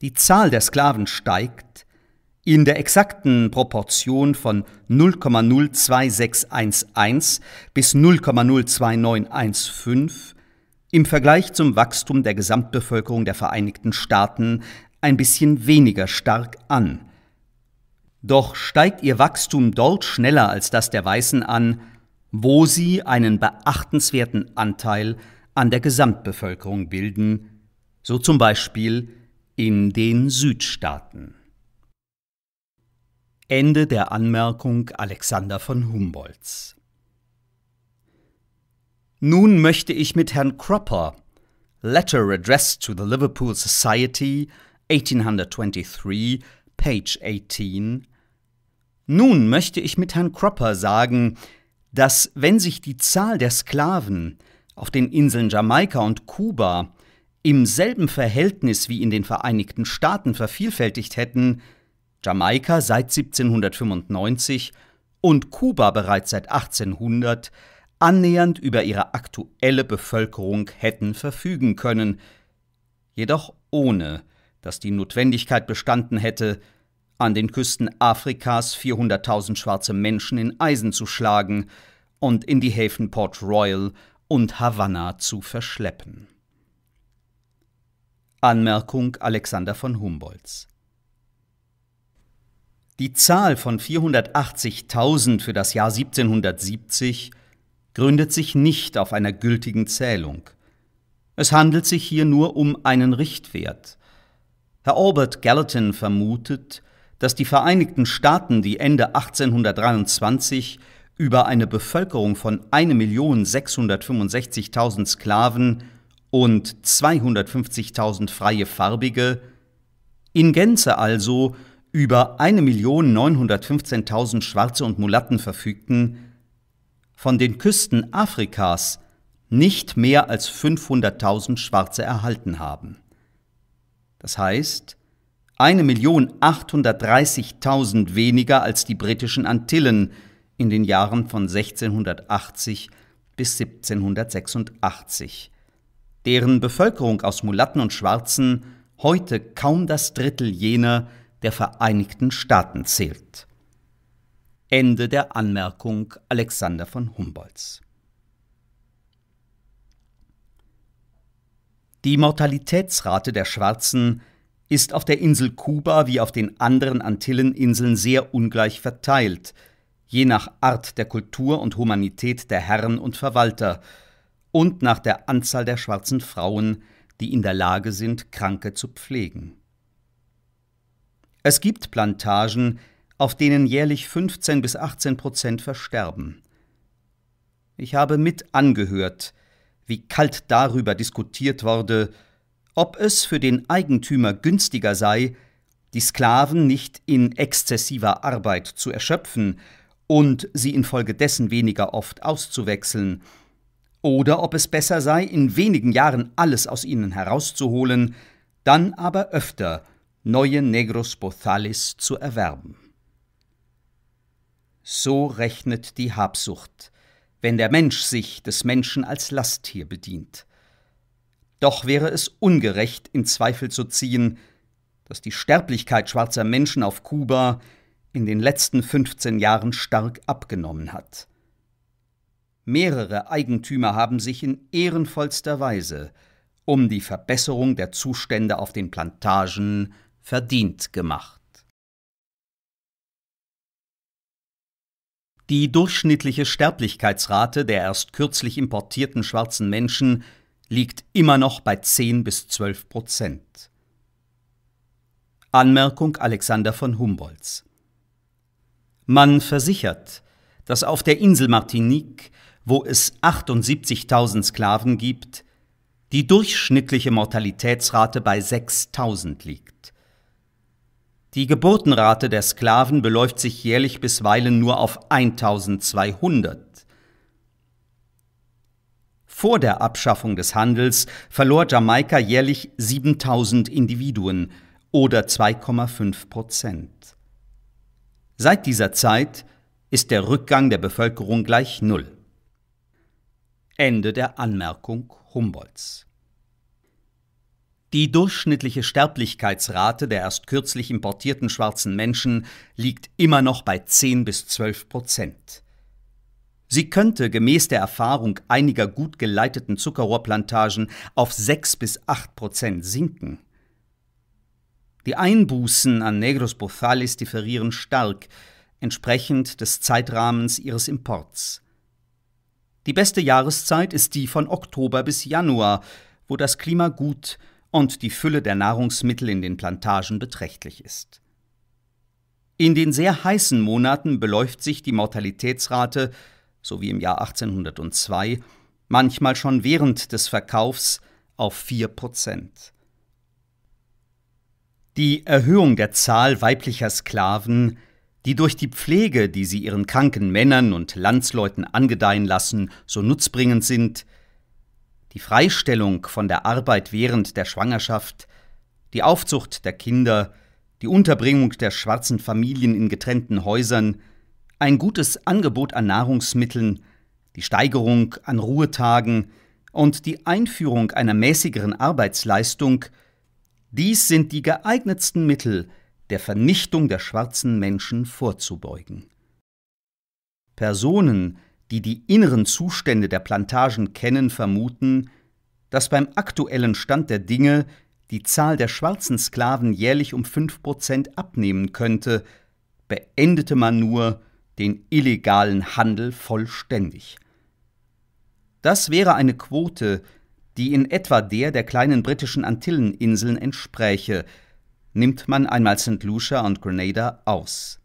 Die Zahl der Sklaven steigt in der exakten Proportion von 0,02611 bis 0,02915 im Vergleich zum Wachstum der Gesamtbevölkerung der Vereinigten Staaten ein bisschen weniger stark an. Doch steigt ihr Wachstum dort schneller als das der Weißen an, wo sie einen beachtenswerten Anteil an der Gesamtbevölkerung bilden, so zum Beispiel in den Südstaaten. Ende der Anmerkung Alexander von Humboldts. Nun möchte ich mit Herrn Cropper, Letter Addressed to the Liverpool Society 1823, page 18. Nun möchte ich mit Herrn Cropper sagen, dass wenn sich die Zahl der Sklaven auf den Inseln Jamaika und Kuba im selben Verhältnis wie in den Vereinigten Staaten vervielfältigt hätten, Jamaika seit 1795 und Kuba bereits seit 1800 annähernd über ihre aktuelle Bevölkerung hätten verfügen können, jedoch ohne dass die Notwendigkeit bestanden hätte, an den Küsten Afrikas 400.000 schwarze Menschen in Eisen zu schlagen und in die Häfen Port Royal und Havanna zu verschleppen. Anmerkung Alexander von Humboldts Die Zahl von 480.000 für das Jahr 1770 gründet sich nicht auf einer gültigen Zählung. Es handelt sich hier nur um einen Richtwert – Herr Albert Gallatin vermutet, dass die Vereinigten Staaten, die Ende 1823 über eine Bevölkerung von 1.665.000 Sklaven und 250.000 freie Farbige, in Gänze also über 1.915.000 Schwarze und Mulatten verfügten, von den Küsten Afrikas nicht mehr als 500.000 Schwarze erhalten haben das heißt 1.830.000 weniger als die britischen Antillen in den Jahren von 1680 bis 1786, deren Bevölkerung aus Mulatten und Schwarzen heute kaum das Drittel jener der Vereinigten Staaten zählt. Ende der Anmerkung Alexander von Humboldts. Die Mortalitätsrate der Schwarzen ist auf der Insel Kuba wie auf den anderen Antilleninseln sehr ungleich verteilt, je nach Art der Kultur und Humanität der Herren und Verwalter und nach der Anzahl der schwarzen Frauen, die in der Lage sind, Kranke zu pflegen. Es gibt Plantagen, auf denen jährlich 15 bis 18 Prozent versterben. Ich habe mit angehört, wie kalt darüber diskutiert wurde, ob es für den Eigentümer günstiger sei, die Sklaven nicht in exzessiver Arbeit zu erschöpfen und sie infolgedessen weniger oft auszuwechseln, oder ob es besser sei, in wenigen Jahren alles aus ihnen herauszuholen, dann aber öfter neue Negros Bothalis zu erwerben. So rechnet die Habsucht wenn der Mensch sich des Menschen als Lasttier bedient. Doch wäre es ungerecht, in Zweifel zu ziehen, dass die Sterblichkeit schwarzer Menschen auf Kuba in den letzten 15 Jahren stark abgenommen hat. Mehrere Eigentümer haben sich in ehrenvollster Weise um die Verbesserung der Zustände auf den Plantagen verdient gemacht. Die durchschnittliche Sterblichkeitsrate der erst kürzlich importierten schwarzen Menschen liegt immer noch bei 10 bis 12 Prozent. Anmerkung Alexander von Humboldts Man versichert, dass auf der Insel Martinique, wo es 78.000 Sklaven gibt, die durchschnittliche Mortalitätsrate bei 6.000 liegt. Die Geburtenrate der Sklaven beläuft sich jährlich bisweilen nur auf 1200. Vor der Abschaffung des Handels verlor Jamaika jährlich 7000 Individuen oder 2,5 Prozent. Seit dieser Zeit ist der Rückgang der Bevölkerung gleich Null. Ende der Anmerkung Humboldts. Die durchschnittliche Sterblichkeitsrate der erst kürzlich importierten schwarzen Menschen liegt immer noch bei 10 bis 12 Prozent. Sie könnte gemäß der Erfahrung einiger gut geleiteten Zuckerrohrplantagen auf 6 bis 8 Prozent sinken. Die Einbußen an Negros Bozales differieren stark, entsprechend des Zeitrahmens ihres Imports. Die beste Jahreszeit ist die von Oktober bis Januar, wo das Klima gut und die Fülle der Nahrungsmittel in den Plantagen beträchtlich ist. In den sehr heißen Monaten beläuft sich die Mortalitätsrate, so wie im Jahr 1802, manchmal schon während des Verkaufs auf 4 Die Erhöhung der Zahl weiblicher Sklaven, die durch die Pflege, die sie ihren kranken Männern und Landsleuten angedeihen lassen, so nutzbringend sind, die Freistellung von der Arbeit während der Schwangerschaft, die Aufzucht der Kinder, die Unterbringung der schwarzen Familien in getrennten Häusern, ein gutes Angebot an Nahrungsmitteln, die Steigerung an Ruhetagen und die Einführung einer mäßigeren Arbeitsleistung, dies sind die geeignetsten Mittel, der Vernichtung der schwarzen Menschen vorzubeugen. Personen, die die inneren Zustände der Plantagen kennen, vermuten, dass beim aktuellen Stand der Dinge die Zahl der schwarzen Sklaven jährlich um 5% abnehmen könnte, beendete man nur den illegalen Handel vollständig. Das wäre eine Quote, die in etwa der der kleinen britischen Antilleninseln entspräche, nimmt man einmal St. Lucia und Grenada aus.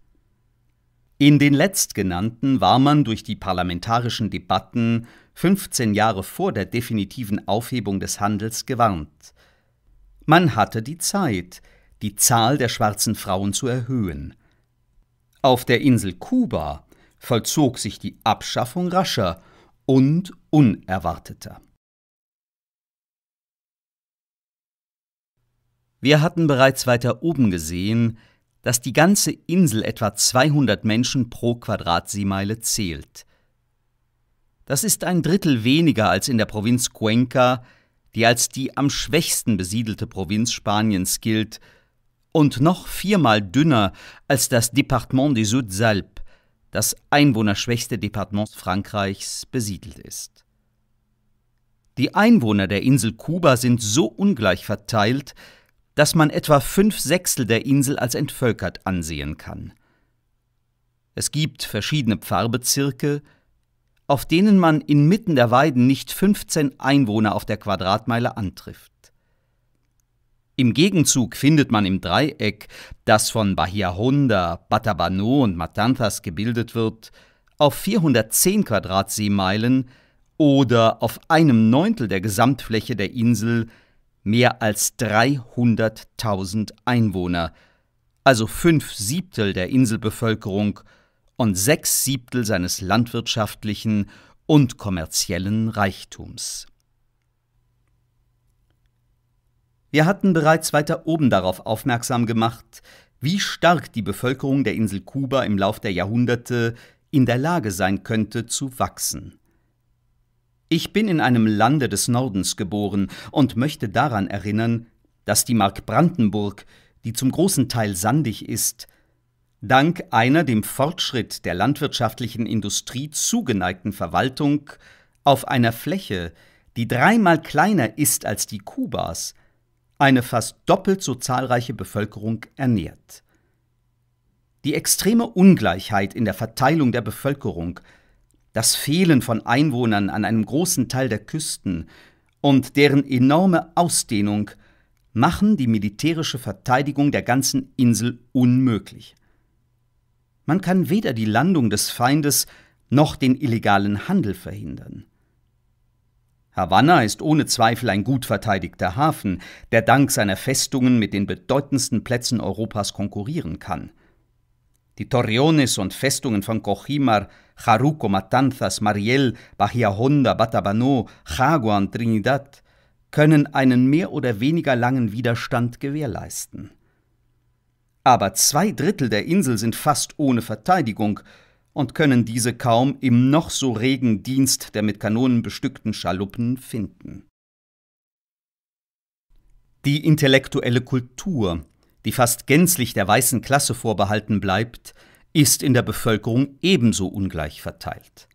In den letztgenannten war man durch die parlamentarischen Debatten 15 Jahre vor der definitiven Aufhebung des Handels gewarnt. Man hatte die Zeit, die Zahl der schwarzen Frauen zu erhöhen. Auf der Insel Kuba vollzog sich die Abschaffung rascher und unerwarteter. Wir hatten bereits weiter oben gesehen, dass die ganze Insel etwa 200 Menschen pro Quadratseemeile zählt. Das ist ein Drittel weniger als in der Provinz Cuenca, die als die am schwächsten besiedelte Provinz Spaniens gilt, und noch viermal dünner als das Departement des Sud-Alpes, das einwohnerschwächste Departement Frankreichs, besiedelt ist. Die Einwohner der Insel Kuba sind so ungleich verteilt, dass man etwa fünf Sechstel der Insel als entvölkert ansehen kann. Es gibt verschiedene Pfarrbezirke, auf denen man inmitten der Weiden nicht 15 Einwohner auf der Quadratmeile antrifft. Im Gegenzug findet man im Dreieck, das von Bahia Honda, Batabano und Matanthas gebildet wird, auf 410 Quadratseemeilen oder auf einem Neuntel der Gesamtfläche der Insel mehr als 300.000 Einwohner, also fünf Siebtel der Inselbevölkerung und sechs Siebtel seines landwirtschaftlichen und kommerziellen Reichtums. Wir hatten bereits weiter oben darauf aufmerksam gemacht, wie stark die Bevölkerung der Insel Kuba im Lauf der Jahrhunderte in der Lage sein könnte zu wachsen. Ich bin in einem Lande des Nordens geboren und möchte daran erinnern, dass die Mark Brandenburg, die zum großen Teil sandig ist, dank einer dem Fortschritt der landwirtschaftlichen Industrie zugeneigten Verwaltung auf einer Fläche, die dreimal kleiner ist als die Kubas, eine fast doppelt so zahlreiche Bevölkerung ernährt. Die extreme Ungleichheit in der Verteilung der Bevölkerung das Fehlen von Einwohnern an einem großen Teil der Küsten und deren enorme Ausdehnung machen die militärische Verteidigung der ganzen Insel unmöglich. Man kann weder die Landung des Feindes noch den illegalen Handel verhindern. Havanna ist ohne Zweifel ein gut verteidigter Hafen, der dank seiner Festungen mit den bedeutendsten Plätzen Europas konkurrieren kann – die Torreones und Festungen von Cochimar, Jaruco, Matanzas, Mariel, Bahia Honda, Batabano, Jagua und Trinidad können einen mehr oder weniger langen Widerstand gewährleisten. Aber zwei Drittel der Insel sind fast ohne Verteidigung und können diese kaum im noch so regen Dienst der mit Kanonen bestückten Schaluppen finden. Die intellektuelle Kultur, die fast gänzlich der weißen Klasse vorbehalten bleibt, ist in der Bevölkerung ebenso ungleich verteilt.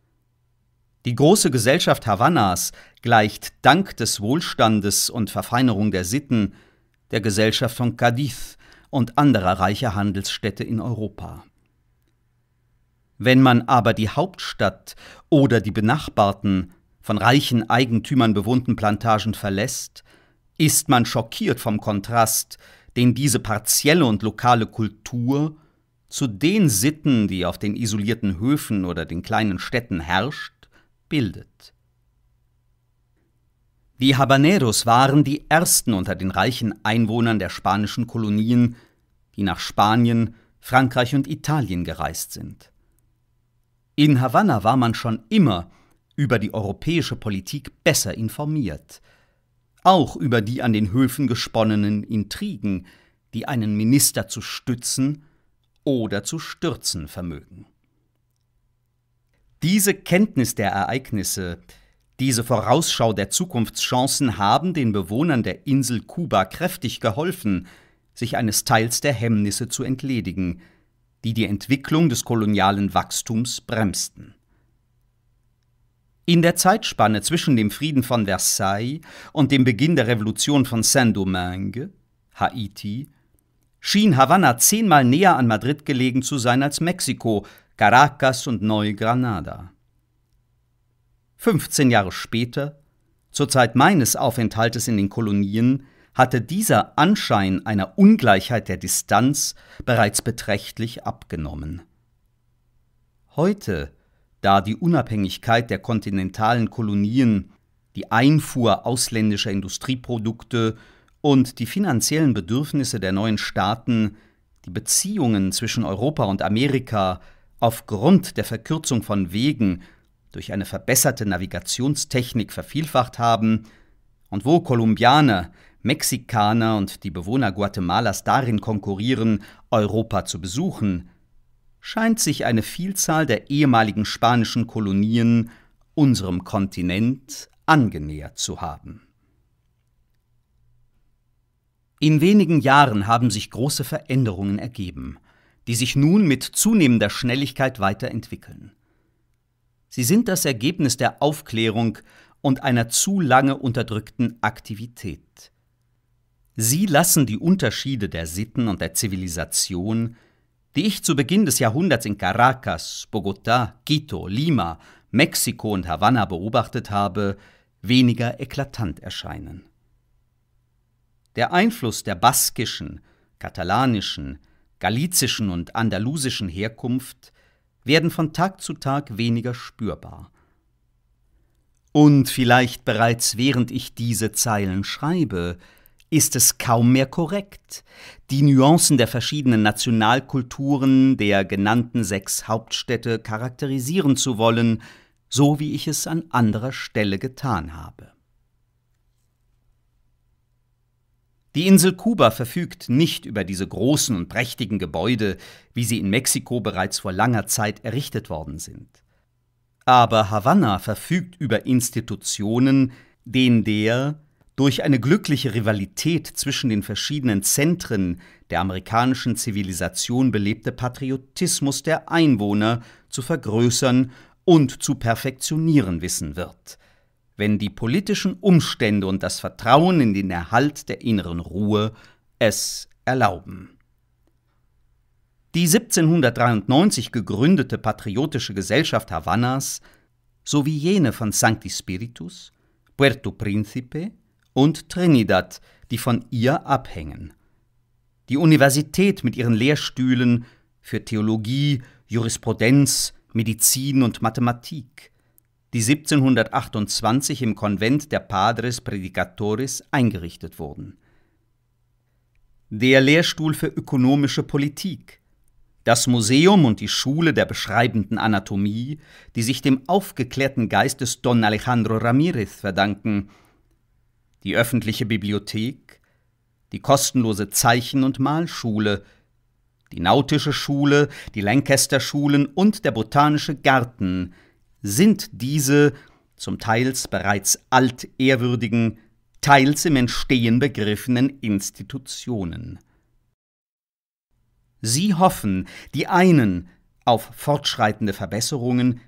Die große Gesellschaft Havannas gleicht dank des Wohlstandes und Verfeinerung der Sitten der Gesellschaft von Cadiz und anderer reicher Handelsstädte in Europa. Wenn man aber die Hauptstadt oder die benachbarten, von reichen Eigentümern bewohnten Plantagen verlässt, ist man schockiert vom Kontrast den diese partielle und lokale Kultur zu den Sitten, die auf den isolierten Höfen oder den kleinen Städten herrscht, bildet. Die Habaneros waren die ersten unter den reichen Einwohnern der spanischen Kolonien, die nach Spanien, Frankreich und Italien gereist sind. In Havanna war man schon immer über die europäische Politik besser informiert auch über die an den Höfen gesponnenen Intrigen, die einen Minister zu stützen oder zu stürzen vermögen. Diese Kenntnis der Ereignisse, diese Vorausschau der Zukunftschancen haben den Bewohnern der Insel Kuba kräftig geholfen, sich eines Teils der Hemmnisse zu entledigen, die die Entwicklung des kolonialen Wachstums bremsten. In der Zeitspanne zwischen dem Frieden von Versailles und dem Beginn der Revolution von Saint-Domingue, Haiti, schien Havanna zehnmal näher an Madrid gelegen zu sein als Mexiko, Caracas und Neu-Granada. 15 Jahre später, zur Zeit meines Aufenthaltes in den Kolonien, hatte dieser Anschein einer Ungleichheit der Distanz bereits beträchtlich abgenommen. Heute da die Unabhängigkeit der kontinentalen Kolonien, die Einfuhr ausländischer Industrieprodukte und die finanziellen Bedürfnisse der neuen Staaten die Beziehungen zwischen Europa und Amerika aufgrund der Verkürzung von Wegen durch eine verbesserte Navigationstechnik vervielfacht haben und wo Kolumbianer, Mexikaner und die Bewohner Guatemalas darin konkurrieren, Europa zu besuchen, scheint sich eine Vielzahl der ehemaligen spanischen Kolonien unserem Kontinent angenähert zu haben. In wenigen Jahren haben sich große Veränderungen ergeben, die sich nun mit zunehmender Schnelligkeit weiterentwickeln. Sie sind das Ergebnis der Aufklärung und einer zu lange unterdrückten Aktivität. Sie lassen die Unterschiede der Sitten und der Zivilisation die ich zu Beginn des Jahrhunderts in Caracas, Bogotá, Quito, Lima, Mexiko und Havanna beobachtet habe, weniger eklatant erscheinen. Der Einfluss der baskischen, katalanischen, galizischen und andalusischen Herkunft werden von Tag zu Tag weniger spürbar. Und vielleicht bereits während ich diese Zeilen schreibe, ist es kaum mehr korrekt, die Nuancen der verschiedenen Nationalkulturen der genannten sechs Hauptstädte charakterisieren zu wollen, so wie ich es an anderer Stelle getan habe. Die Insel Kuba verfügt nicht über diese großen und prächtigen Gebäude, wie sie in Mexiko bereits vor langer Zeit errichtet worden sind. Aber Havanna verfügt über Institutionen, denen der durch eine glückliche Rivalität zwischen den verschiedenen Zentren der amerikanischen Zivilisation belebte Patriotismus der Einwohner zu vergrößern und zu perfektionieren wissen wird, wenn die politischen Umstände und das Vertrauen in den Erhalt der inneren Ruhe es erlauben. Die 1793 gegründete Patriotische Gesellschaft Havannas sowie jene von Sancti Spiritus, Puerto Principe, und Trinidad, die von ihr abhängen. Die Universität mit ihren Lehrstühlen für Theologie, Jurisprudenz, Medizin und Mathematik, die 1728 im Konvent der Padres Predicatoris eingerichtet wurden. Der Lehrstuhl für ökonomische Politik, das Museum und die Schule der beschreibenden Anatomie, die sich dem aufgeklärten Geist des Don Alejandro Ramirez verdanken, die öffentliche Bibliothek, die kostenlose Zeichen- und Malschule, die Nautische Schule, die Lancaster Schulen und der Botanische Garten sind diese zum teils bereits altehrwürdigen, teils im Entstehen begriffenen Institutionen. Sie hoffen, die einen auf fortschreitende Verbesserungen,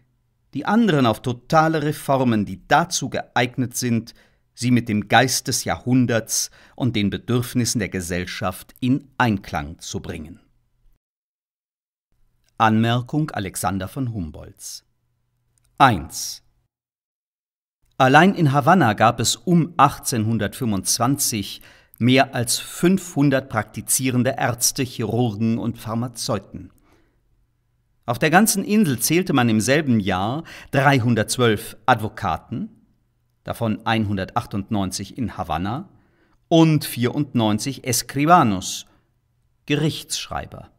die anderen auf totale Reformen, die dazu geeignet sind, sie mit dem Geist des Jahrhunderts und den Bedürfnissen der Gesellschaft in Einklang zu bringen. Anmerkung Alexander von Humboldts 1. Allein in Havanna gab es um 1825 mehr als 500 praktizierende Ärzte, Chirurgen und Pharmazeuten. Auf der ganzen Insel zählte man im selben Jahr 312 Advokaten, davon 198 in Havanna und 94 Escribanos, Gerichtsschreiber.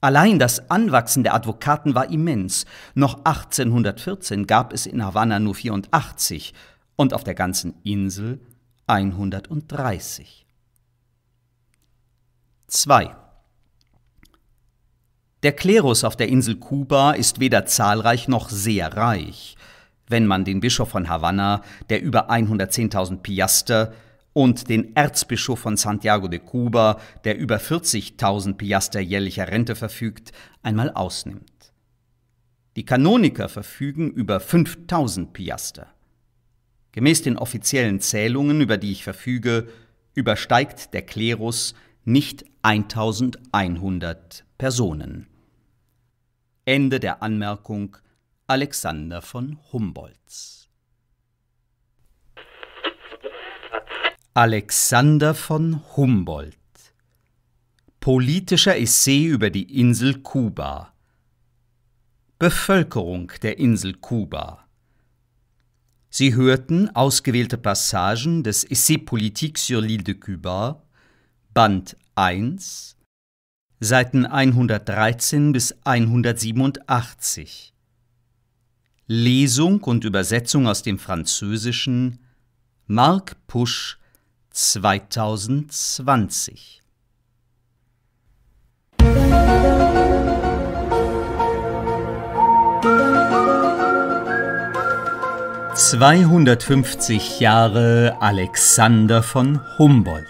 Allein das Anwachsen der Advokaten war immens. Noch 1814 gab es in Havanna nur 84 und auf der ganzen Insel 130. 2. Der Klerus auf der Insel Kuba ist weder zahlreich noch sehr reich wenn man den Bischof von Havanna, der über 110.000 Piaster, und den Erzbischof von Santiago de Cuba, der über 40.000 Piaster jährlicher Rente verfügt, einmal ausnimmt. Die Kanoniker verfügen über 5.000 Piaster. Gemäß den offiziellen Zählungen, über die ich verfüge, übersteigt der Klerus nicht 1100 Personen. Ende der Anmerkung Alexander von Humboldts. Alexander von Humboldt Politischer Essay über die Insel Kuba Bevölkerung der Insel Kuba Sie hörten ausgewählte Passagen des Essay Politique sur l'île de Cuba, Band 1, Seiten 113 bis 187 Lesung und Übersetzung aus dem Französischen Mark Pusch 2020 250 Jahre Alexander von Humboldt